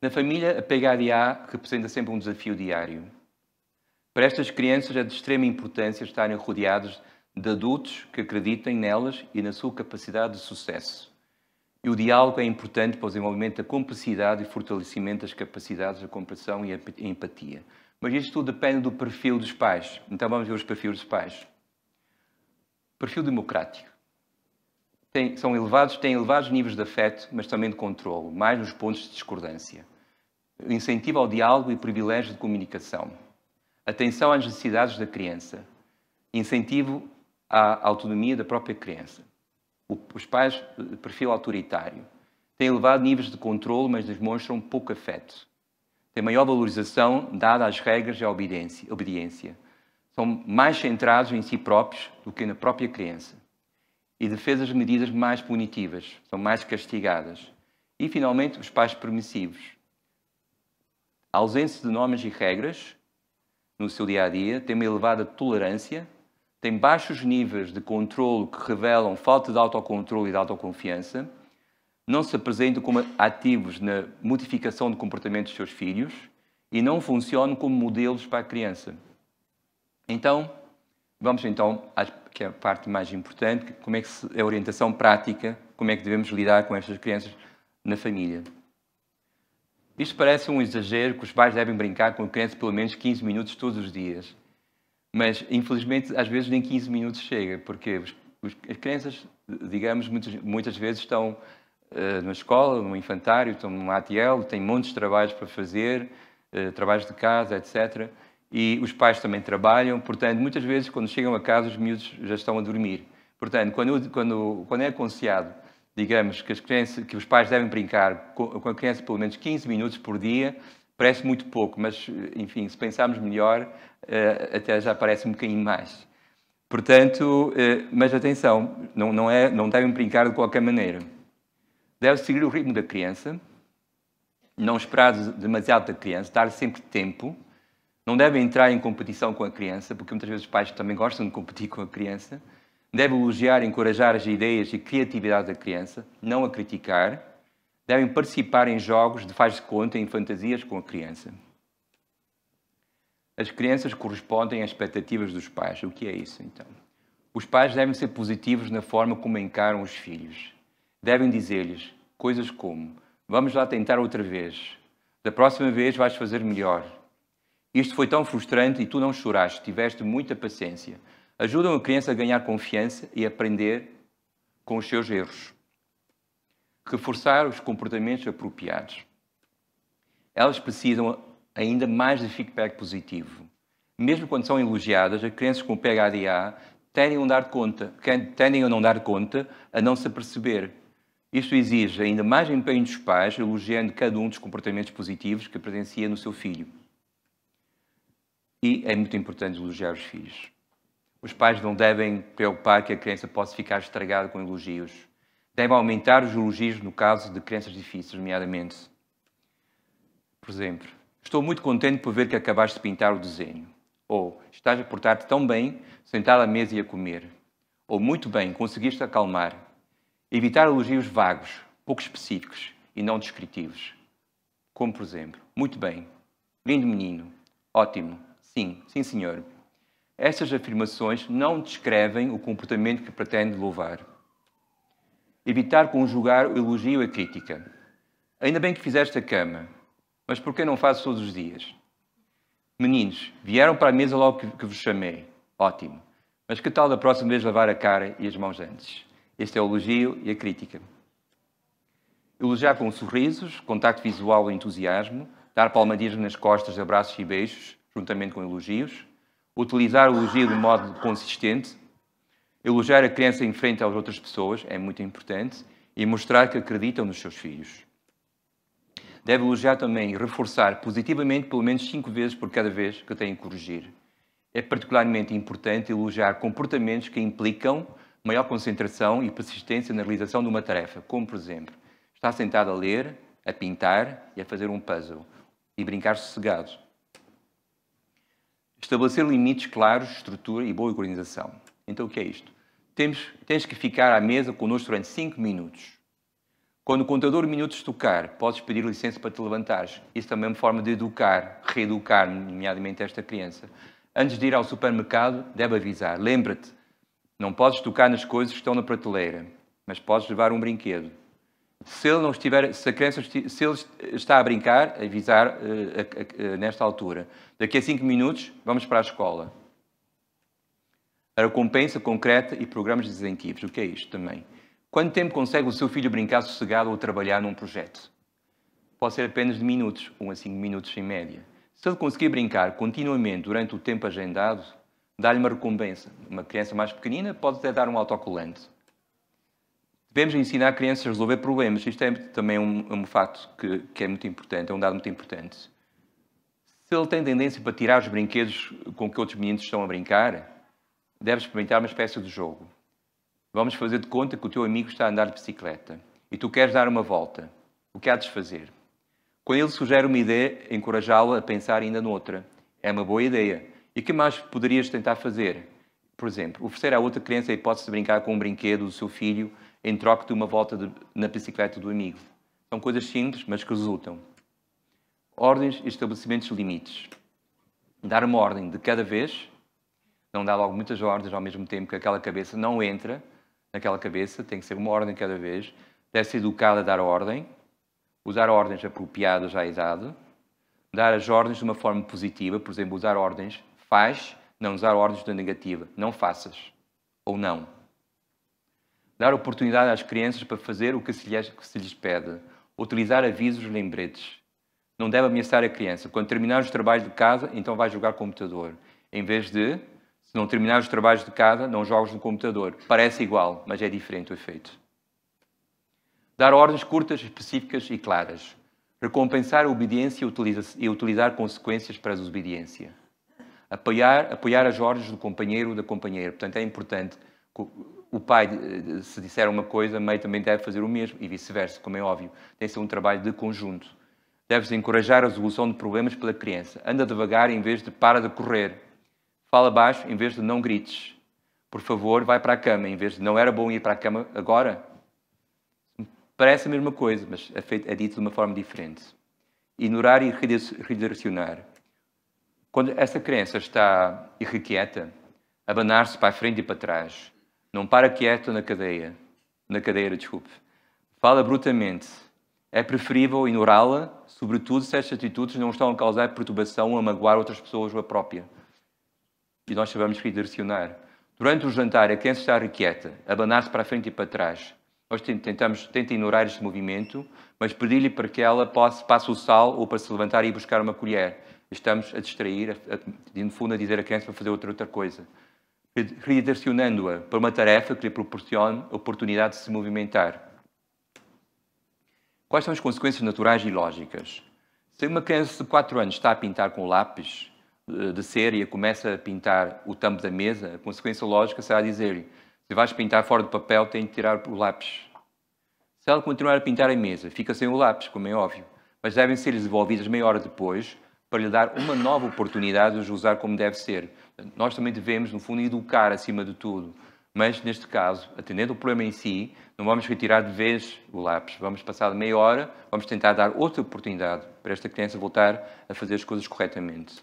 Na família, a PHDA representa sempre um desafio diário. Para estas crianças é de extrema importância estarem rodeados de adultos que acreditem nelas e na sua capacidade de sucesso. E o diálogo é importante para o desenvolvimento da complexidade e fortalecimento das capacidades de compreensão e empatia. Mas isto tudo depende do perfil dos pais. Então vamos ver os perfis dos pais. Perfil democrático. Tem, são elevados, têm elevados níveis de afeto, mas também de controle, mais nos pontos de discordância. Incentiva ao diálogo e privilégio de comunicação atenção às necessidades da criança, incentivo à autonomia da própria criança. Os pais, eh, perfil autoritário, têm elevado níveis de controle, mas demonstram pouco afeto. Têm maior valorização dada às regras e à obediência. São mais centrados em si próprios do que na própria criança. E defesas de medidas mais punitivas, são mais castigadas. E, finalmente, os pais permissivos. A ausência de normas e regras no seu dia a dia, tem uma elevada tolerância, tem baixos níveis de controle que revelam falta de autocontrole e de autoconfiança, não se apresentam como ativos na modificação de comportamento dos seus filhos e não funcionam como modelos para a criança. Então, vamos então à que é a parte mais importante, como é que se, a orientação prática, como é que devemos lidar com estas crianças na família. Isto parece um exagero, que os pais devem brincar com a criança pelo menos 15 minutos todos os dias. Mas, infelizmente, às vezes nem 15 minutos chega, porque os, os, as crianças, digamos, muitas, muitas vezes estão uh, na escola, no infantário, estão no ATL, têm montes de trabalhos para fazer, uh, trabalhos de casa, etc. E os pais também trabalham, portanto, muitas vezes, quando chegam a casa, os miúdos já estão a dormir. Portanto, quando, quando, quando é aconselhado digamos, que, as crianças, que os pais devem brincar com a criança pelo menos 15 minutos por dia, parece muito pouco, mas, enfim, se pensarmos melhor, eh, até já parece um bocadinho mais. Portanto, eh, mas atenção, não, não, é, não devem brincar de qualquer maneira. Deve seguir o ritmo da criança, não esperar demasiado da criança, dar sempre tempo. Não devem entrar em competição com a criança, porque muitas vezes os pais também gostam de competir com a criança. Deve elogiar e encorajar as ideias e criatividade da criança, não a criticar. Devem participar em jogos de faz de conta e em fantasias com a criança. As crianças correspondem às expectativas dos pais. O que é isso, então? Os pais devem ser positivos na forma como encaram os filhos. Devem dizer-lhes coisas como: Vamos lá tentar outra vez. Da próxima vez vais fazer melhor. Isto foi tão frustrante e tu não choraste, tiveste muita paciência ajudam a criança a ganhar confiança e aprender com os seus erros. Reforçar os comportamentos apropriados. Elas precisam ainda mais de feedback positivo. Mesmo quando são elogiadas, as crianças com PHDA tendem a dar conta, tendem a não dar conta, a não se perceber. Isto exige ainda mais empenho dos pais, elogiando cada um dos comportamentos positivos que presencia no seu filho. E é muito importante elogiar os filhos. Os pais não devem preocupar que a criança possa ficar estragada com elogios. Devem aumentar os elogios no caso de crianças difíceis, nomeadamente. Por exemplo, estou muito contente por ver que acabaste de pintar o desenho. Ou estás a portar-te tão bem, sentar à mesa e a comer. Ou muito bem, conseguiste acalmar. Evitar elogios vagos, pouco específicos e não descritivos. Como, por exemplo, muito bem, lindo menino, ótimo, sim, sim senhor, estas afirmações não descrevem o comportamento que pretende louvar. Evitar conjugar o elogio e a crítica. Ainda bem que fizeste a cama, mas por que não fazes todos os dias? Meninos, vieram para a mesa logo que, vos chamei. Ótimo. Mas que tal da próxima vez lavar a cara e as mãos antes? Este é o elogio e a crítica. Elogiar com sorrisos, contacto visual e entusiasmo, dar palmadinhas nas costas, abraços e beijos, juntamente com elogios utilizar o elogio de modo consistente, elogiar a criança em frente às outras pessoas é muito importante e mostrar que acreditam nos seus filhos. Deve elogiar também e reforçar positivamente pelo menos cinco vezes por cada vez que tem que corrigir. É particularmente importante elogiar comportamentos que implicam maior concentração e persistência na realização de uma tarefa, como, por exemplo, estar sentado a ler, a pintar e a fazer um puzzle e brincar sossegado estabelecer limites claros, estrutura e boa organização. Então, o que é isto? Temos, tens que ficar à mesa connosco durante 5 minutos. Quando o contador de minutos tocar, podes pedir licença para te levantares. Isso também é uma forma de educar, reeducar, nomeadamente esta criança. Antes de ir ao supermercado, deve avisar. Lembra-te, não podes tocar nas coisas que estão na prateleira, mas podes levar um brinquedo se ele não estiver, se a criança se ele está a brincar, avisar uh, nesta altura. Daqui a cinco minutos vamos para a escola. A recompensa concreta e programas de desenquivos. O que é isto também? Quanto tempo consegue o seu filho brincar sossegado ou trabalhar num projeto? Pode ser apenas de minutos, 1 a 5 minutos em média. Se ele conseguir brincar continuamente durante o tempo agendado, dá-lhe uma recompensa. Uma criança mais pequenina pode até dar um autocolante Devemos ensinar crianças a resolver problemas. Isto é também um, um facto que, que é muito importante, é um dado muito importante. Se ele tem tendência para tirar os brinquedos com que outros meninos estão a brincar, deve experimentar uma espécie de jogo. Vamos fazer de conta que o teu amigo está a andar de bicicleta e tu queres dar uma volta. O que há de fazer? Quando ele sugere uma ideia, encorajá-lo a pensar ainda noutra. É uma boa ideia. E que mais poderias tentar fazer? Por exemplo, oferecer à outra criança a hipótese de brincar com um brinquedo do seu filho em troca de uma volta de, na bicicleta do amigo. São coisas simples, mas que resultam. Ordens e estabelecimentos de limites. Dar uma ordem de cada vez, não dá logo muitas ordens ao mesmo tempo que aquela cabeça não entra naquela cabeça, tem que ser uma ordem cada vez. Deve ser educada a dar ordem, usar ordens apropriadas à idade, dar as ordens de uma forma positiva, por exemplo, usar ordens faz, não usar ordens da negativa, não faças ou não dar oportunidade às crianças para fazer o que se lhes, que se lhes pede, utilizar avisos e lembretes. Não deve ameaçar a criança. Quando terminar os trabalhos de casa, então vai jogar computador. Em vez de, se não terminar os trabalhos de casa, não jogas no computador. Parece igual, mas é diferente o efeito. Dar ordens curtas, específicas e claras. Recompensar a obediência e utilizar consequências para a desobediência. Apoiar, apoiar as ordens do companheiro ou da companheira. Portanto, é importante o pai, eh, se disser uma coisa, a mãe também deve fazer o mesmo, e vice-versa, como é óbvio. Tem que ser um trabalho de conjunto. Deves encorajar a resolução de problemas pela criança. Anda devagar em vez de para de correr. Fala baixo em vez de não grites. Por favor, vai para a cama em vez de não era bom ir para a cama agora. Parece a mesma coisa, mas é, feito, é dito de uma forma diferente. Ignorar e redirecionar. Quando essa criança está irrequieta, abanar-se para a frente e para trás, não para quieto na cadeia, na cadeira, desculpe. Fala brutamente. É preferível ignorá-la, sobretudo se estas atitudes não estão a causar perturbação ou a magoar outras pessoas ou a própria. E nós sabemos que direcionar. Durante o jantar, a criança está requieta, abanar-se para a frente e para trás. Nós tentamos, tenta ignorar este movimento, mas pedir-lhe para que ela possa, passe o sal ou para se levantar e buscar uma colher. Estamos a distrair, a, a, no fundo a dizer à criança para fazer outra, outra coisa redirecionando-a para uma tarefa que lhe proporcione a oportunidade de se movimentar. Quais são as consequências naturais e lógicas? Se uma criança de 4 anos está a pintar com lápis eh, de cera e começa a pintar o tampo da mesa, a consequência lógica será dizer-lhe: se vais pintar fora do papel, tem de tirar o lápis. Se ela continuar a pintar a mesa, fica sem o lápis, como é óbvio, mas devem ser desenvolvidas meia hora depois para lhe dar uma nova oportunidade de os usar como deve ser, nós também devemos, no fundo, educar acima de tudo. Mas, neste caso, atendendo ao problema em si, não vamos retirar de vez o lápis. Vamos passar meia hora, vamos tentar dar outra oportunidade para esta criança voltar a fazer as coisas corretamente.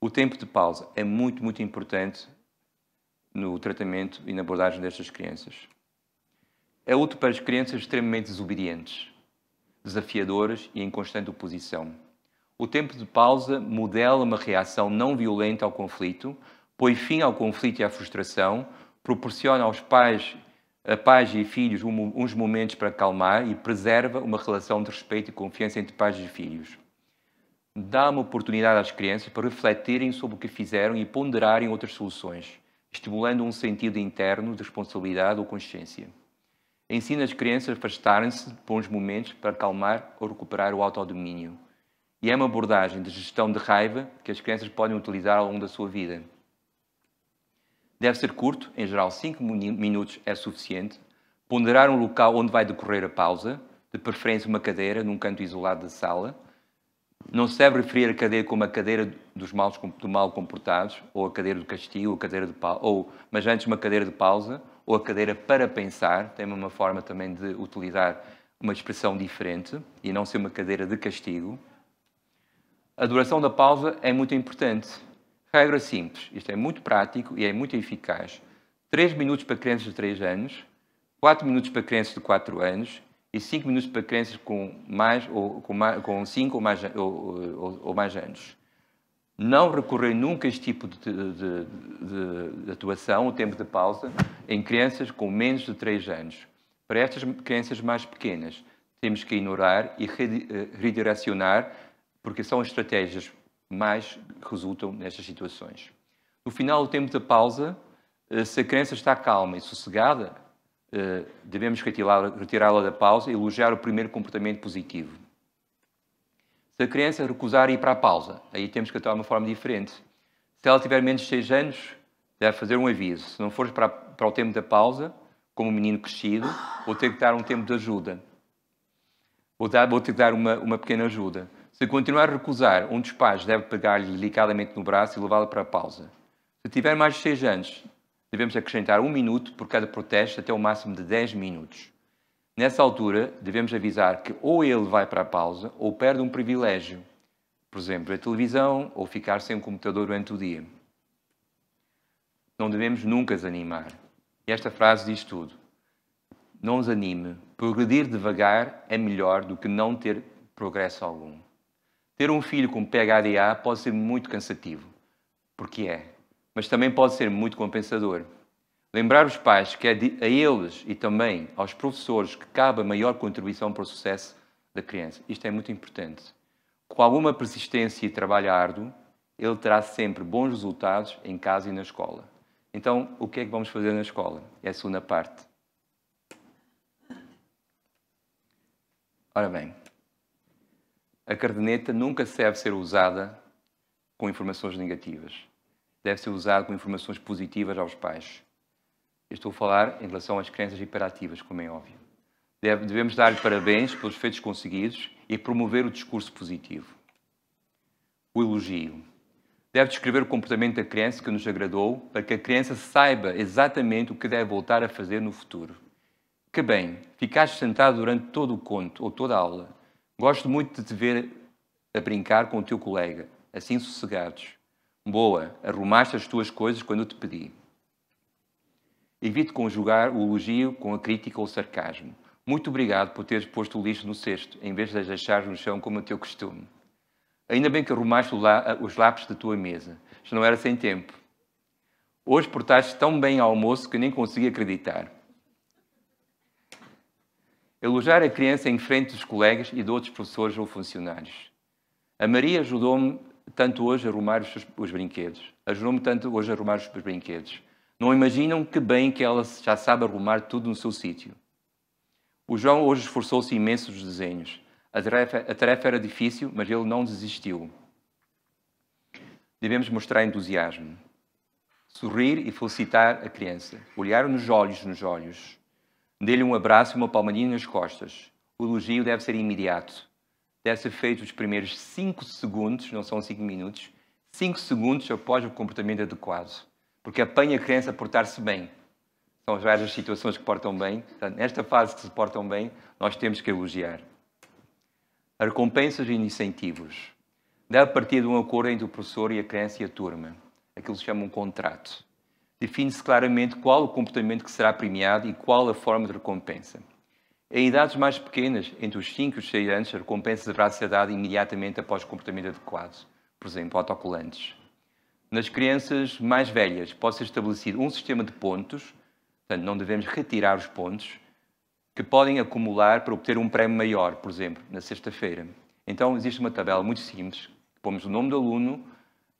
O tempo de pausa é muito, muito importante no tratamento e na abordagem destas crianças. É útil para as crianças extremamente desobedientes, desafiadoras e em constante oposição. O tempo de pausa modela uma reação não violenta ao conflito, põe fim ao conflito e à frustração, proporciona aos pais, a pais e filhos uns momentos para acalmar e preserva uma relação de respeito e confiança entre pais e filhos. Dá uma oportunidade às crianças para refletirem sobre o que fizeram e ponderarem outras soluções, estimulando um sentido interno de responsabilidade ou consciência. Ensina as crianças a afastarem-se de bons momentos para acalmar ou recuperar o autodomínio e é uma abordagem de gestão de raiva que as crianças podem utilizar ao longo da sua vida. Deve ser curto, em geral 5 minutos é suficiente. Ponderar um local onde vai decorrer a pausa, de preferência uma cadeira num canto isolado da sala. Não se deve referir a cadeira como a cadeira dos maus, do mal comportados, ou a cadeira do castigo, ou a cadeira de ou, mas antes uma cadeira de pausa, ou a cadeira para pensar, tem uma forma também de utilizar uma expressão diferente, e não ser uma cadeira de castigo a duração da pausa é muito importante. Regra simples, isto é muito prático e é muito eficaz. 3 minutos para crianças de 3 anos, 4 minutos para crianças de 4 anos e 5 minutos para crianças com mais ou com, mais, com 5 ou mais, ou, ou, ou mais anos. Não recorrer nunca a este tipo de, de, de, de atuação, o tempo de pausa, em crianças com menos de 3 anos. Para estas crianças mais pequenas, temos que ignorar e eh, redirecionar porque são as estratégias mais que resultam nestas situações. No final do tempo da pausa, eh, se a criança está calma e sossegada, eh, devemos retirá-la da pausa e elogiar o primeiro comportamento positivo. Se a criança recusar ir para a pausa, aí temos que atuar de uma forma diferente. Se ela tiver menos de 6 anos, deve fazer um aviso. Se não fores para, para o tempo da pausa, como um menino crescido, vou ter que dar um tempo de ajuda. Vou, dar, vou ter que dar uma, uma pequena ajuda. Se continuar a recusar, um dos pais deve pegar-lhe delicadamente no braço e levá-lo para a pausa. Se tiver mais de seis anos, devemos acrescentar um minuto por cada protesto até o máximo de 10 minutos. Nessa altura, devemos avisar que ou ele vai para a pausa ou perde um privilégio, por exemplo, a televisão ou ficar sem o um computador durante o dia. Não devemos nunca desanimar. E esta frase diz tudo. Não desanime. Progredir devagar é melhor do que não ter progresso algum. Ter um filho com PHDA pode ser muito cansativo, porque é, mas também pode ser muito compensador. Lembrar os pais que é de, a eles e também aos professores que cabe a maior contribuição para o sucesso da criança. Isto é muito importante. Com alguma persistência e trabalho árduo, ele terá sempre bons resultados em casa e na escola. Então, o que é que vamos fazer na escola? É a segunda parte. Ora bem, a cardeneta nunca deve ser usada com informações negativas. Deve ser usada com informações positivas aos pais. estou a falar em relação às crianças hiperativas, como é óbvio. Deve, devemos dar parabéns pelos feitos conseguidos e promover o discurso positivo. O elogio. Deve descrever o comportamento da criança que nos agradou para que a criança saiba exatamente o que deve voltar a fazer no futuro. Que bem, ficaste sentado durante todo o conto ou toda a aula Gosto muito de te ver a brincar com o teu colega, assim sossegados. Boa, arrumaste as tuas coisas quando eu te pedi. Evite conjugar o elogio com a crítica ou o sarcasmo. Muito obrigado por teres posto o lixo no cesto, em vez de as deixares no chão como é teu costume. Ainda bem que arrumaste os lápis da tua mesa. Já não era sem tempo. Hoje portaste tão bem ao almoço que nem consegui acreditar. Elogiar a criança em frente dos colegas e de outros professores ou funcionários. A Maria ajudou-me tanto hoje a arrumar os, os brinquedos. Ajudou-me tanto hoje a arrumar os brinquedos. Não imaginam que bem que ela já sabe arrumar tudo no seu sítio. O João hoje esforçou-se imenso nos desenhos. A tarefa, a tarefa era difícil, mas ele não desistiu. Devemos mostrar entusiasmo. Sorrir e felicitar a criança. Olhar nos olhos, nos olhos. Dê-lhe um abraço e uma palmadinha nas costas. O elogio deve ser imediato. Deve ser feito os primeiros 5 segundos, não são 5 minutos, 5 segundos após o comportamento adequado. Porque apanha a criança a portar-se bem. São as várias situações que portam bem. Portanto, nesta fase que se portam bem, nós temos que elogiar. Recompensas e incentivos. Deve partir de um acordo entre o professor e a criança e a turma. Aquilo se chama um contrato define-se claramente qual o comportamento que será premiado e qual a forma de recompensa. Em idades mais pequenas, entre os 5 e os 6 anos, a recompensa deverá ser dada imediatamente após o comportamento adequado, por exemplo, autocolantes. Nas crianças mais velhas, pode ser estabelecido um sistema de pontos, portanto, não devemos retirar os pontos, que podem acumular para obter um prémio maior, por exemplo, na sexta-feira. Então, existe uma tabela muito simples, pomos o nome do aluno,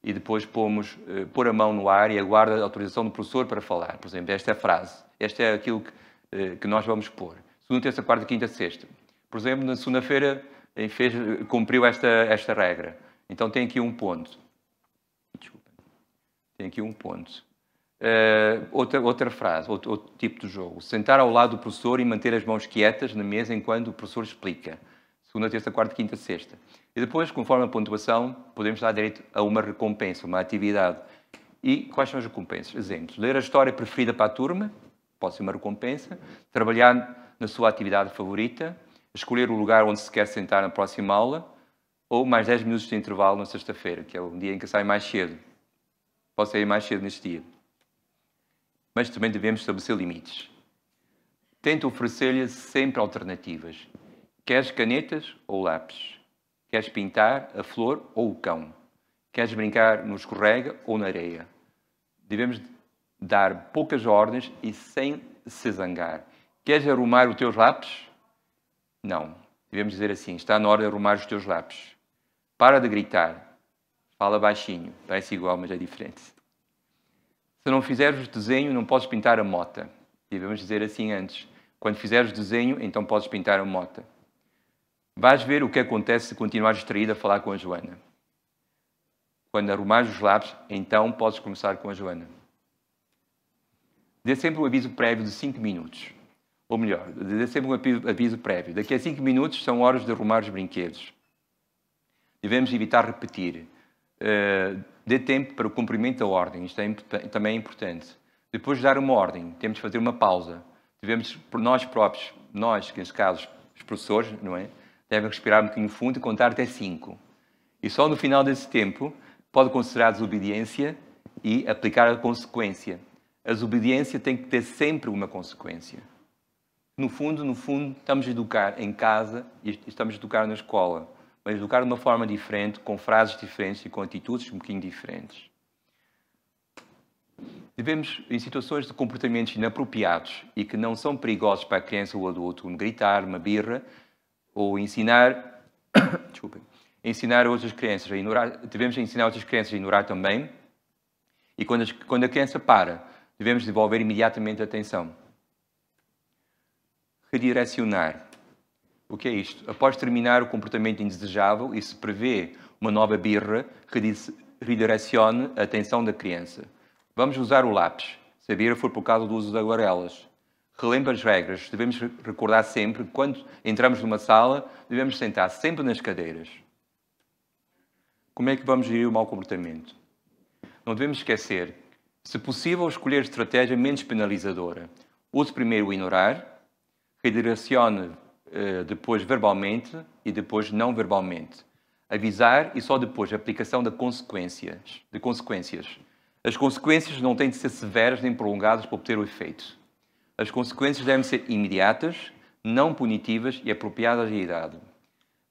e depois pomos eh, pôr a mão no ar e aguarda a autorização do professor para falar. Por exemplo, esta é a frase, esta é aquilo que, eh, que nós vamos pôr. Segunda, terça, quarta, quinta, sexta. Por exemplo, na segunda-feira cumpriu esta, esta regra. Então tem aqui um ponto. Desculpa. Tem aqui um ponto. Uh, outra, outra frase, outro, outro, tipo de jogo. Sentar ao lado do professor e manter as mãos quietas na mesa enquanto o professor explica. Segunda, terça, quarta, quinta, sexta. E depois, conforme a pontuação, podemos dar direito a uma recompensa, uma atividade. E quais são as recompensas? Exemplos. Ler a história preferida para a turma, pode ser uma recompensa. Trabalhar na sua atividade favorita. Escolher o lugar onde se quer sentar na próxima aula. Ou mais 10 minutos de intervalo na sexta-feira, que é o dia em que sai mais cedo. Pode sair mais cedo neste dia. Mas também devemos estabelecer limites. Tente oferecer-lhe sempre alternativas. Queres canetas ou lápis? Queres pintar a flor ou o cão? Queres brincar no escorrega ou na areia? Devemos dar poucas ordens e sem se zangar. Queres arrumar os teus lápis? Não. Devemos dizer assim: está na hora de arrumar os teus lápis. Para de gritar. Fala baixinho. Parece igual, mas é diferente. Se não fizeres o desenho, não podes pintar a mota. Devemos dizer assim antes: quando fizeres o desenho, então podes pintar a mota. Vais ver o que acontece se continuares distraído a falar com a Joana. Quando arrumares os lápis, então podes começar com a Joana. Dê sempre um aviso prévio de 5 minutos. Ou melhor, dê sempre um aviso prévio. Daqui a 5 minutos são horas de arrumar os brinquedos. Devemos evitar repetir. Uh, dê tempo para o cumprimento da ordem. Isto é, também é importante. Depois de dar uma ordem, temos de fazer uma pausa. Devemos, por nós próprios, nós, que neste caso, os professores, não é? Deve respirar um bocadinho fundo e contar até cinco. E só no final desse tempo pode considerar a desobediência e aplicar a consequência. A desobediência tem que ter sempre uma consequência. No fundo, no fundo, estamos a educar em casa e estamos a educar na escola, mas educar de uma forma diferente, com frases diferentes e com atitudes um bocadinho diferentes. Devemos, em situações de comportamentos inapropriados e que não são perigosos para a criança ou o adulto, um gritar, uma birra, ou ensinar, desculpem, ensinar outras crianças a ignorar, devemos ensinar outras crianças a ignorar também. E quando, as, quando a criança para, devemos devolver imediatamente a atenção. Redirecionar. O que é isto? Após terminar o comportamento indesejável e se prevê uma nova birra, redirecione a atenção da criança. Vamos usar o lápis, se a birra for por causa do uso das aguarelas relembro as regras. Devemos recordar sempre que quando entramos numa sala, devemos sentar sempre nas cadeiras. Como é que vamos gerir o mau comportamento? Não devemos esquecer, se possível, escolher estratégia menos penalizadora. Use primeiro o ignorar, redirecione eh, depois verbalmente e depois não verbalmente. Avisar e só depois a aplicação de consequências. De consequências. As consequências não têm de ser severas nem prolongadas para obter o efeito. As consequências devem ser imediatas, não punitivas e apropriadas à idade.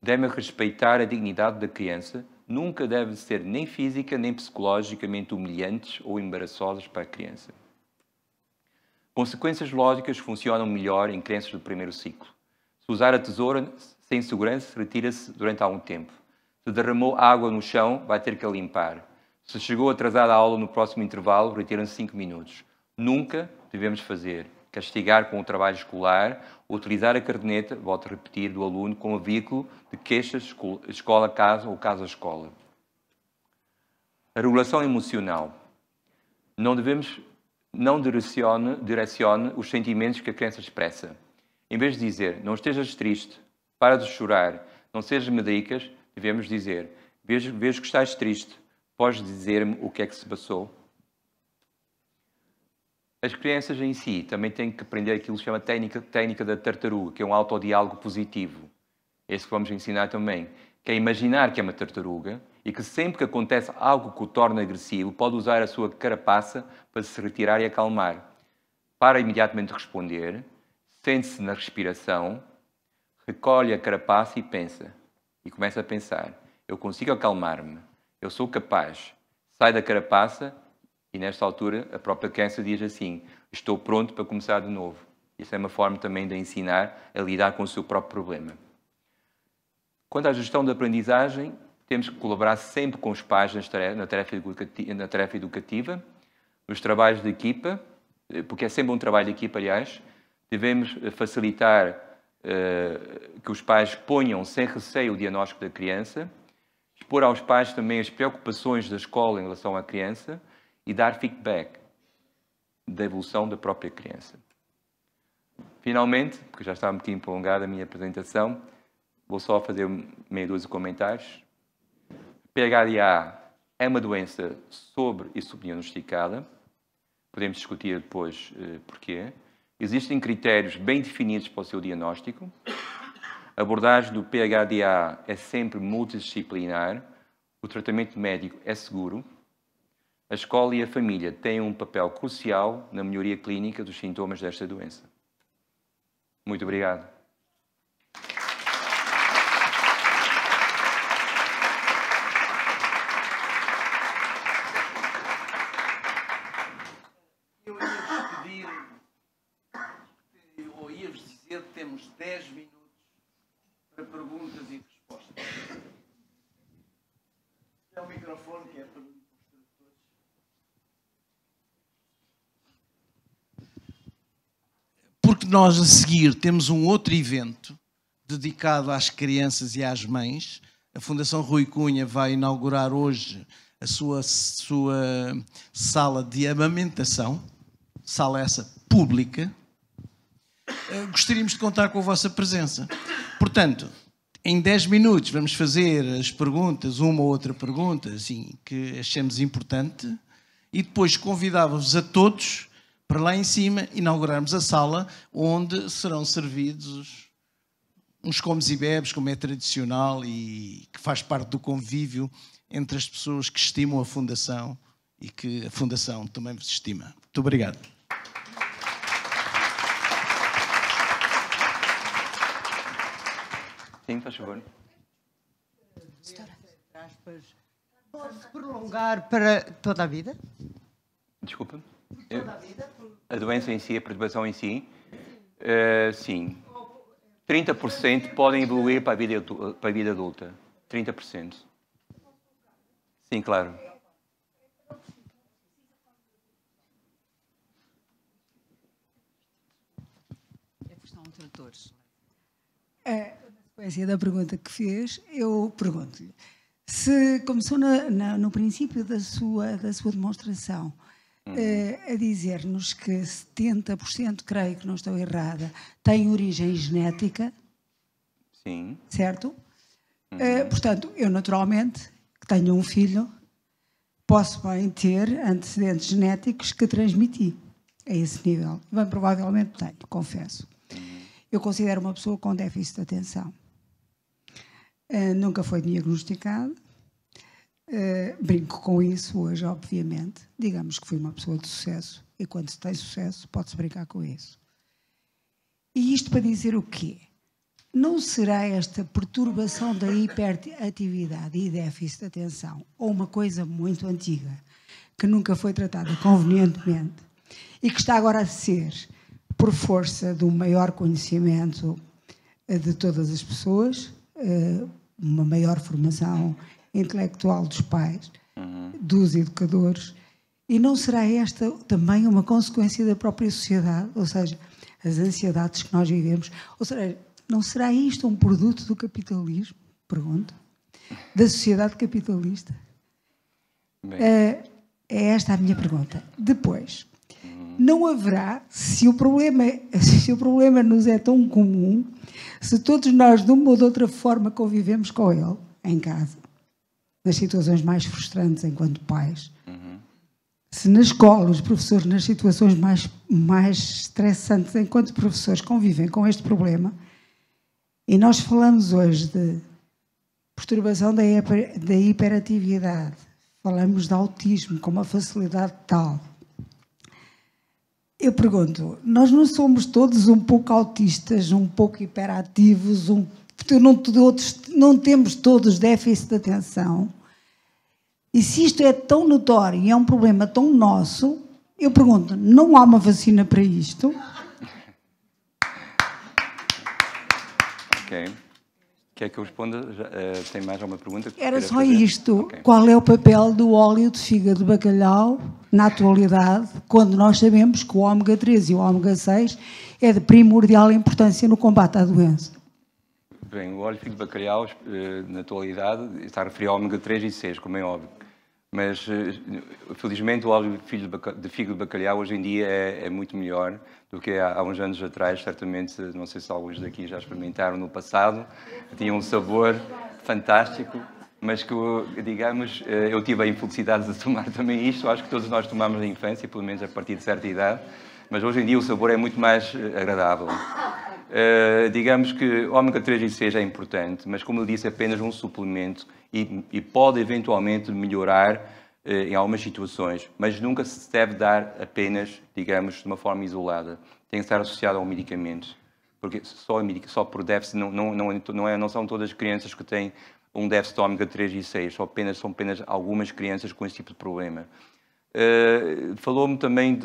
Devem respeitar a dignidade da criança, nunca devem ser nem física nem psicologicamente humilhantes ou embaraçosas para a criança. Consequências lógicas funcionam melhor em crianças do primeiro ciclo. Se usar a tesoura sem segurança, retira-se durante algum tempo. Se derramou água no chão, vai ter que a limpar. Se chegou atrasada à aula no próximo intervalo, retira se 5 minutos. Nunca devemos fazer castigar com o trabalho escolar, utilizar a caderneta, volto a repetir, do aluno como veículo de queixas escola-casa ou casa-escola. A regulação emocional. Não devemos, não direcione, direcione os sentimentos que a criança expressa. Em vez de dizer, não estejas triste, para de chorar, não sejas medricas, devemos dizer, vejo, vejo que estás triste, podes dizer-me o que é que se passou? As crianças em si também têm que aprender aquilo que se chama técnica, técnica da tartaruga, que é um autodiálogo positivo. Esse que vamos ensinar também, que é imaginar que é uma tartaruga e que sempre que acontece algo que o torna agressivo, pode usar a sua carapaça para se retirar e acalmar. Para imediatamente responder, sente-se na respiração, recolhe a carapaça e pensa. E começa a pensar: eu consigo acalmar-me, eu sou capaz. Sai da carapaça e nesta altura, a própria criança diz assim: Estou pronto para começar de novo. Isso é uma forma também de ensinar a lidar com o seu próprio problema. Quanto à gestão da aprendizagem, temos que colaborar sempre com os pais na tarefa, na tarefa educativa, nos trabalhos de equipa, eh, porque é sempre um trabalho de equipa, aliás. Devemos eh, facilitar uh, que os pais ponham sem receio o diagnóstico da criança, expor aos pais também as preocupações da escola em relação à criança e dar feedback da evolução da própria criança. Finalmente, porque já está um bocadinho prolongada a minha apresentação, vou só fazer meia dúzia de comentários. PHDA é uma doença sobre e subdiagnosticada. Podemos discutir depois eh, porquê. Existem critérios bem definidos para o seu diagnóstico. A abordagem do PHDA é sempre multidisciplinar. O tratamento médico é seguro. A escola e a família têm um papel crucial na melhoria clínica dos sintomas desta doença. Muito obrigado. Eu ia-vos pedir, ou ia-vos dizer que temos 10 minutos para perguntas e respostas. É o microfone que é para nós a seguir temos um outro evento dedicado às crianças e às mães. A Fundação Rui Cunha vai inaugurar hoje a sua, sua sala de amamentação, sala essa pública. Eh, gostaríamos de contar com a vossa presença. Portanto, em 10 minutos vamos fazer as perguntas, uma ou outra pergunta, assim, que achemos importante, e depois convidava-vos a todos para lá em cima inaugurarmos a sala onde serão servidos uns comes e bebes, como é tradicional e que faz parte do convívio entre as pessoas que estimam a Fundação e que a Fundação também vos estima. Muito obrigado. Sim, faz favor. Posso prolongar para toda a vida? Desculpa a é. vida? A doença em si, a perturbação em si? Uh, sim. 30% podem evoluir para a vida, para a vida adulta. 30%. Sim, claro. É tradutores. É, na sequência da pergunta que fez, eu pergunto-lhe: se começou na, na, no princípio da sua, da sua demonstração uh, a dizer-nos que 70%, creio que não estou errada, tem origem genética. Sim. Certo? Uhum. Uh, portanto, eu naturalmente, que tenho um filho, posso bem ter antecedentes genéticos que transmiti a esse nível. Bem, provavelmente tenho, confesso. Uhum. Eu considero uma pessoa com déficit de atenção. Uh, nunca foi diagnosticada eh, brinco com isso hoje, obviamente. Digamos que fui uma pessoa de sucesso e quando se tem sucesso pode-se brincar com isso. E isto para dizer o quê? Não será esta perturbação da hiperatividade e déficit de atenção, ou uma coisa muito antiga, que nunca foi tratada convenientemente e que está agora a ser, por força do maior conhecimento eh, de todas as pessoas, eh, uma maior formação intelectual dos pais, uhum. dos educadores. E não será esta também uma consequência da própria sociedade? Ou seja, as ansiedades que nós vivemos. Ou seja, não será isto um produto do capitalismo? Pergunto. Da sociedade capitalista? Bem. Eh, é esta a minha pergunta. Depois, uhum. não haverá, se o, problema, é, se o problema nos é tão comum, se todos nós de uma ou de outra forma convivemos com ele em casa, nas situações mais frustrantes enquanto pais. Uhum. Se na escola os professores, nas situações mais, mais estressantes enquanto professores, convivem com este problema, e nós falamos hoje de perturbação da, hiper, da hiperatividade, falamos de autismo com uma facilidade tal. Eu pergunto, nós não somos todos um pouco autistas, um pouco hiperativos, um não, não temos todos déficit de atenção. E se isto é tão notório e é um problema tão nosso, eu pergunto: não há uma vacina para isto? Ok. Quer que eu responda? Uh, tem mais alguma pergunta? Que Era só fazer? isto. Okay. Qual é o papel do óleo de fígado de bacalhau na atualidade, quando nós sabemos que o ômega 3 e o ômega 6 é de primordial importância no combate à doença? Bem, o óleo fino de eh, bacalhau, na atualidade, está a referir ao ômega 3 e 6, como é óbvio. Mas, eh, felizmente, o óleo de figo de bacalhau hoje em dia é, é muito melhor do que há, há, uns anos atrás. Certamente, não sei se alguns daqui já experimentaram no passado. Tinha um sabor fantástico, mas que, digamos, eh, eu tive a infelicidade de tomar também isto. Acho que todos nós tomamos na infância, pelo menos a partir de certa idade. Mas hoje em dia o sabor é muito mais agradável. Uh, digamos que ômega 3 e 6 é importante, mas como eu disse, é apenas um suplemento e, e pode eventualmente melhorar uh, em algumas situações, mas nunca se deve dar apenas, digamos, de uma forma isolada. Tem que estar associado ao medicamento, porque só, só por déficit não, não, não, é não, é, não são todas as crianças que têm um déficit de ômega 3 e 6, só apenas, são apenas algumas crianças com esse tipo de problema. Eh, falou-me também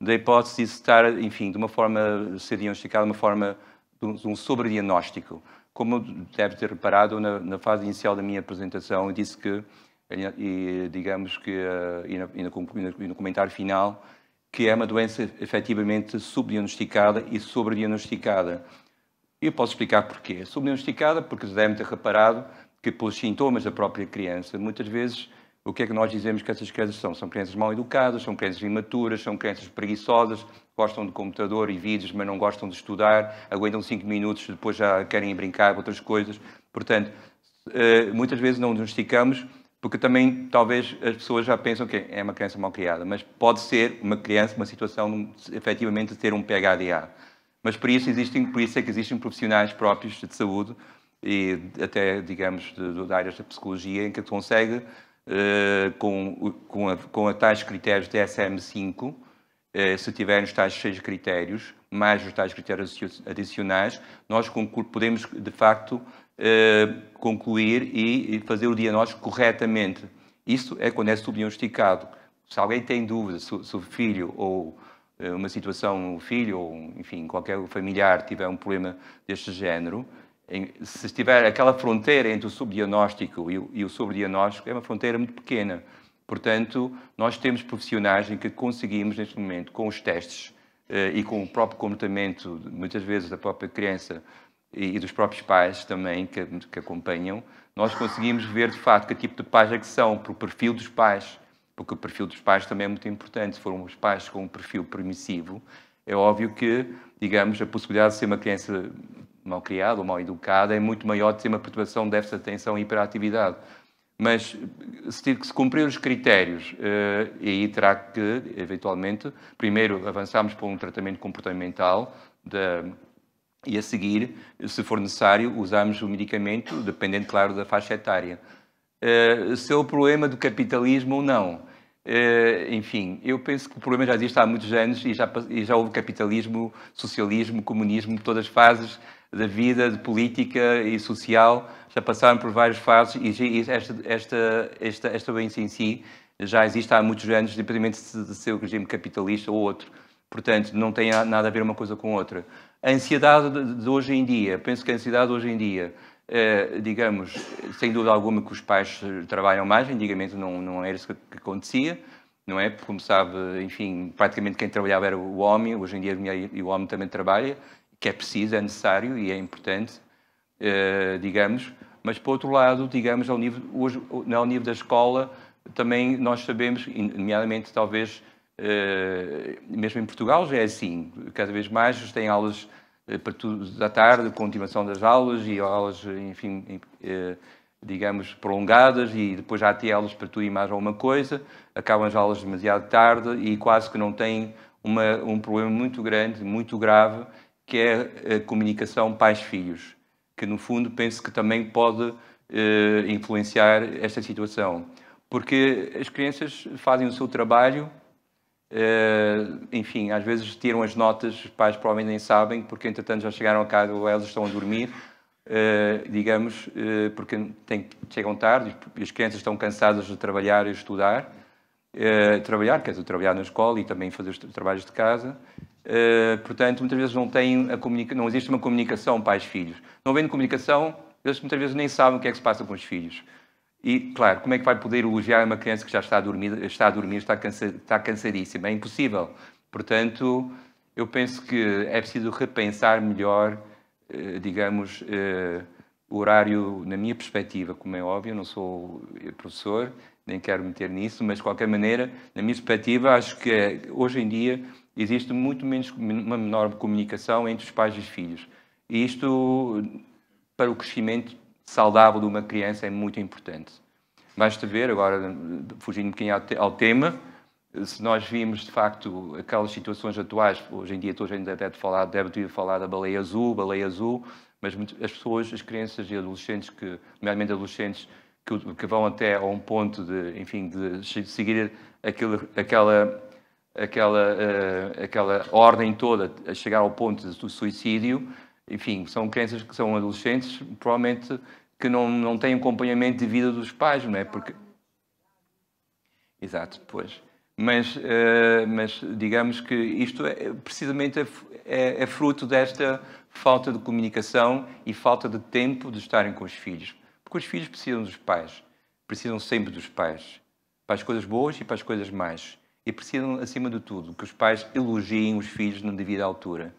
da hipótese de estar, enfim, de uma forma, ser diagnosticada de uma forma de um sobrediagnóstico. Como deve ter reparado na, na, fase inicial da minha apresentação, eu disse que, eh, e, digamos que, eh, e, no, e no comentário final, que é uma doença efetivamente subdiagnosticada e sobrediagnosticada. Eu posso explicar porquê. Subdiagnosticada porque deve ter reparado que pelos sintomas da própria criança, muitas vezes o que é que nós dizemos que essas crianças são? São crianças mal educadas, são crianças imaturas, são crianças preguiçosas, gostam de computador e vídeos, mas não gostam de estudar, aguentam cinco minutos, e depois já querem brincar com outras coisas. Portanto, eh, muitas vezes não diagnosticamos, porque também talvez as pessoas já pensam que é uma criança mal criada, mas pode ser uma criança, uma situação efetivamente de ter um PHDA. Mas por isso, existem, por isso é que existem profissionais próprios de saúde e até, digamos, de, de áreas da psicologia em que consegue eh, com, com, a, com a tais critérios DSM-5, eh, se tivermos tais seis critérios, mais os tais critérios adicionais, nós podemos, de facto, eh, concluir e fazer o diagnóstico corretamente. Isso é quando é subdiagnosticado. Se alguém tem dúvida se o filho ou uma situação, o filho ou, enfim, qualquer familiar tiver um problema deste género, se estiver aquela fronteira entre o subdiagnóstico e o, sobrediagnóstico, é uma fronteira muito pequena. Portanto, nós temos profissionais em que conseguimos, neste momento, com os testes eh, e com o próprio comportamento, muitas vezes, da própria criança e, dos próprios pais também que, que, acompanham, nós conseguimos ver, de facto, que tipo de pais é que são, para o perfil dos pais, porque o perfil dos pais também é muito importante. Se foram os pais com um perfil permissivo, é óbvio que, digamos, a possibilidade de ser uma criança mal criada ou mal educada é muito maior de ser uma perturbação de déficit de atenção e hiperatividade. Mas se tiver que se cumprir os critérios, uh, eh, e aí terá que, eventualmente, primeiro avançarmos para um tratamento comportamental de, e a seguir, se for necessário, usarmos o medicamento, dependendo, claro, da faixa etária. Uh, se é o problema do capitalismo ou não. Uh, enfim, eu penso que o problema já existe há muitos anos e já, e já houve capitalismo, socialismo, comunismo, todas as fases da vida, de política e social, já passaram por várias fases e esta, esta, esta, esta doença em si já existe há muitos anos, independentemente de ser o regime capitalista ou outro. Portanto, não tem nada a ver uma coisa com outra. A ansiedade de hoje em dia, penso que a ansiedade de hoje em dia, é, digamos, sem dúvida alguma que os pais eh, trabalham mais, antigamente não, não era isso que acontecia, não é? Como sabe, enfim, praticamente quem trabalhava era o homem, hoje em dia a mulher e o homem também trabalha, que é preciso, é necessário e é importante, eh, digamos, mas por outro lado, digamos, ao nível, hoje, né, ao nível da escola, também nós sabemos, nomeadamente talvez, eh, mesmo em Portugal já é assim, cada vez mais têm aulas eh, para tudo da tarde, continuação das aulas e aulas, enfim, digamos, prolongadas e depois já até aulas para tudo e mais alguma coisa, acabam as aulas demasiado tarde e quase que não têm uma, um problema muito grande, muito grave, que é a comunicação pais-filhos, que no fundo penso que também pode eh, influenciar esta situação. Porque as crianças fazem o seu trabalho, eh, enfim, às vezes tiram as notas, os pais provavelmente nem sabem, porque entretanto já chegaram a casa ou elas estão a dormir, eh, digamos, porque tem, chegam tarde as crianças estão cansadas de trabalhar e estudar. trabalhar, quer dizer, trabalhar na escola e também fazer os trabalhos de casa eh, portanto, muitas vezes não, tem não existe uma comunicação pais-filhos. Não havendo comunicação, eles muitas vezes nem sabem o que é que se passa com os filhos. E, claro, como é que vai poder elogiar uma criança que já está a dormir, está, a dormir, está, cansa, está cansadíssima? É impossível. Portanto, eu penso que é preciso repensar melhor, eh, digamos, eh, o horário, na minha perspectiva, como é óbvio, não sou professor, nem quero meter nisso, mas de qualquer maneira, na minha perspectiva, acho que é, hoje em dia existe muito menos uma menor comunicação entre os pais e os filhos. E isto, para o crescimento saudável de uma criança, é muito importante. Vais-te ver, agora fugindo um bocadinho ao tema, se nós vimos de facto aquelas situações atuais, hoje em dia toda a gente deve falar, deve ter falar da baleia azul, baleia azul, mas as pessoas, as crianças e adolescentes, que, nomeadamente adolescentes, que, que vão até a um ponto de, enfim, de seguir aquele, aquela aquela, uh, aquela ordem toda a chegar ao ponto do suicídio. Enfim, são crianças que são adolescentes, provavelmente que não, não têm acompanhamento de vida dos pais, não é? Porque... Exato, pois. Mas, uh, mas digamos que isto é, precisamente é, é, é fruto desta falta de comunicação e falta de tempo de estarem com os filhos. Porque os filhos precisam dos pais, precisam sempre dos pais, para as coisas boas e para as coisas más e precisam, acima de tudo, que os pais elogiem os filhos na devida altura.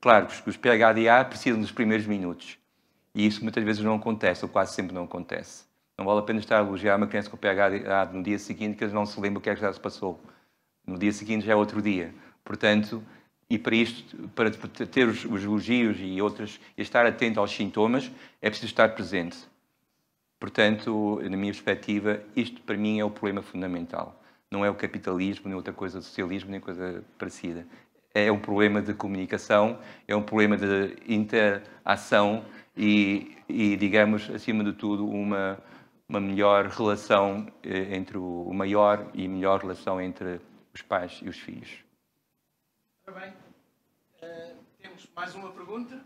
Claro que os PHDA precisam dos primeiros minutos. E isso muitas vezes não acontece, ou quase sempre não acontece. Não vale a pena estar a elogiar uma criança com PHDA no dia seguinte, que eles não se lembram o que é que já se passou. No dia seguinte já é outro dia. Portanto, e para isto, para ter os, os elogios e outras, e estar atento aos sintomas, é preciso estar presente. Portanto, na minha perspectiva, isto para mim é o problema fundamental não é o capitalismo, nem outra coisa, o socialismo, nem coisa parecida. É um problema de comunicação, é um problema de interação e, e digamos, acima de tudo, uma, uma melhor relação eh, entre o maior e melhor relação entre os pais e os filhos. Muito bem. Uh, temos mais uma pergunta.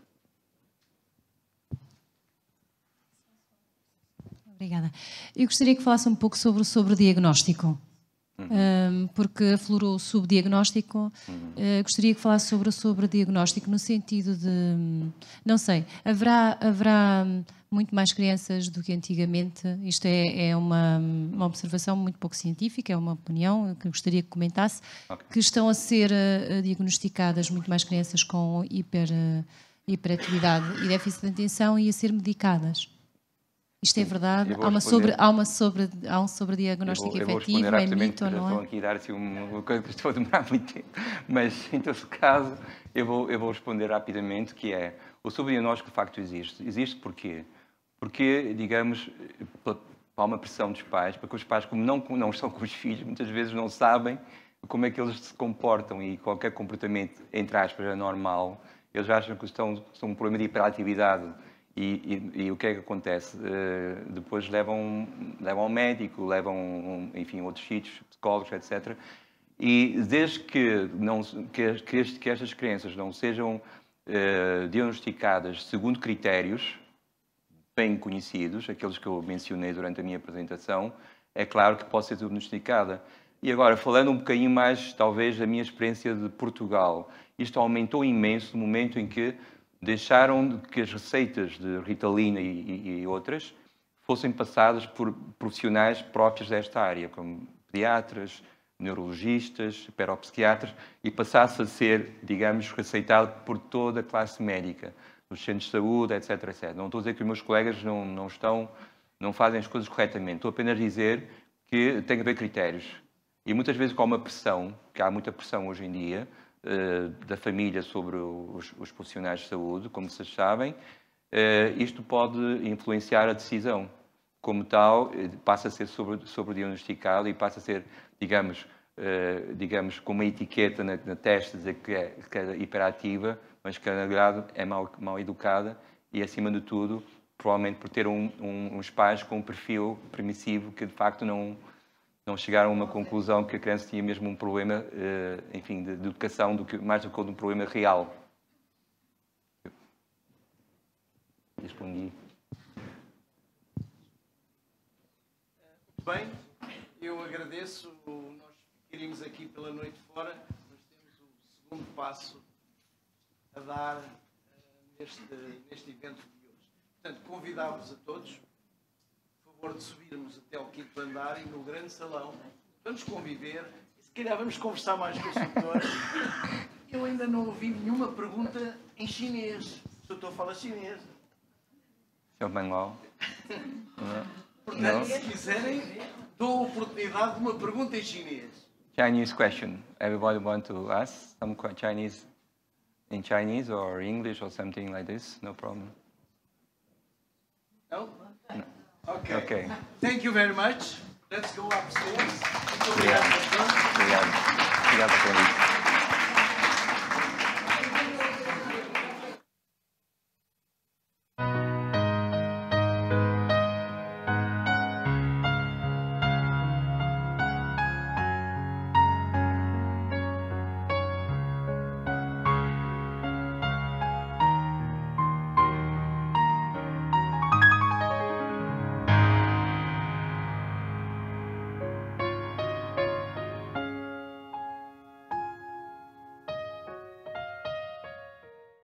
Obrigada. Eu gostaria que falasse um pouco sobre, sobre o diagnóstico. Uhum. porque aflorou o subdiagnóstico. Uhum. Uh, gostaria que falasse sobre o sobrediagnóstico, no sentido de. Não sei, haverá, haverá muito mais crianças do que antigamente? Isto é, é uma, uma observação muito pouco científica, é uma opinião que gostaria que comentasse, okay. que estão a ser uh, diagnosticadas muito mais crianças com hiper, uh, hiperatividade e déficit de atenção e a ser medicadas. Isto é verdade? Há uma, sobre, há, uma sobre, há um sobrediagnóstico efetivo? É mito ou não é? Estão aqui a dar-se uma coisa que estou a demorar muito tempo, mas em todo caso eu vou, eu vou responder rapidamente, que é o sobrediagnóstico de facto existe. Existe porquê? Porque, digamos, há uma pressão dos pais, porque os pais, como não, não estão com os filhos, muitas vezes não sabem como é que eles se comportam e qualquer comportamento, entre aspas, normal, eles acham que estão, são um problema de hiperatividade e, e, e, o que é que acontece? Uh, depois levam, levam ao médico, levam, um, enfim, outros sítios, psicólogos, etc. E desde que, não, que, que, este, que estas crianças não sejam uh, diagnosticadas segundo critérios bem conhecidos, aqueles que eu mencionei durante a minha apresentação, é claro que pode ser diagnosticada. E agora, falando um bocadinho mais, talvez, da minha experiência de Portugal, isto aumentou imenso no momento em que deixaram que as receitas de Ritalina e, e, e outras fossem passadas por profissionais próprios desta área, como pediatras, neurologistas, peropsiquiatras, e passasse a ser, digamos, receitado por toda a classe médica, nos centros de saúde, etc, etc. Não estou a dizer que os meus colegas não, não estão, não fazem as coisas corretamente, estou apenas a dizer que tem que haver critérios. E muitas vezes com uma pressão, que há muita pressão hoje em dia, eh, da família sobre os, os, profissionais de saúde, como vocês sabem, eh, isto pode influenciar a decisão. Como tal, eh, passa a ser sobre, sobrediagnosticado e passa a ser, digamos, digamos com uma etiqueta na, na testa de que é, que é hiperativa, mas que na verdade é mal, mal educada e, acima de tudo, provavelmente por ter um, um, uns pais com um perfil permissivo que de facto não, não chegaram a uma conclusão que a criança tinha mesmo um problema, eh, enfim, de, educação, do que, mais do que um problema real. Respondi. Bem, eu agradeço. Nós ficaríamos aqui pela noite fora, mas temos o segundo passo a dar eh, neste, neste evento de hoje. Portanto, convidá-vos a todos favor de subirmos até ao quinto andar e no grande salão vamos conviver e se calhar vamos conversar mais com o doutor. Eu ainda não ouvi nenhuma pergunta em chinês. O doutor fala chinês. Seu Manuel. Portanto, não. se quiserem, dou a oportunidade de uma pergunta em chinês. Chinese question. Everybody want to ask some Chinese in Chinese or English or something like this? No problem. No? no. Okay. Okay. Thank you very much. Let's go upstairs. we, we have, have, we have, we have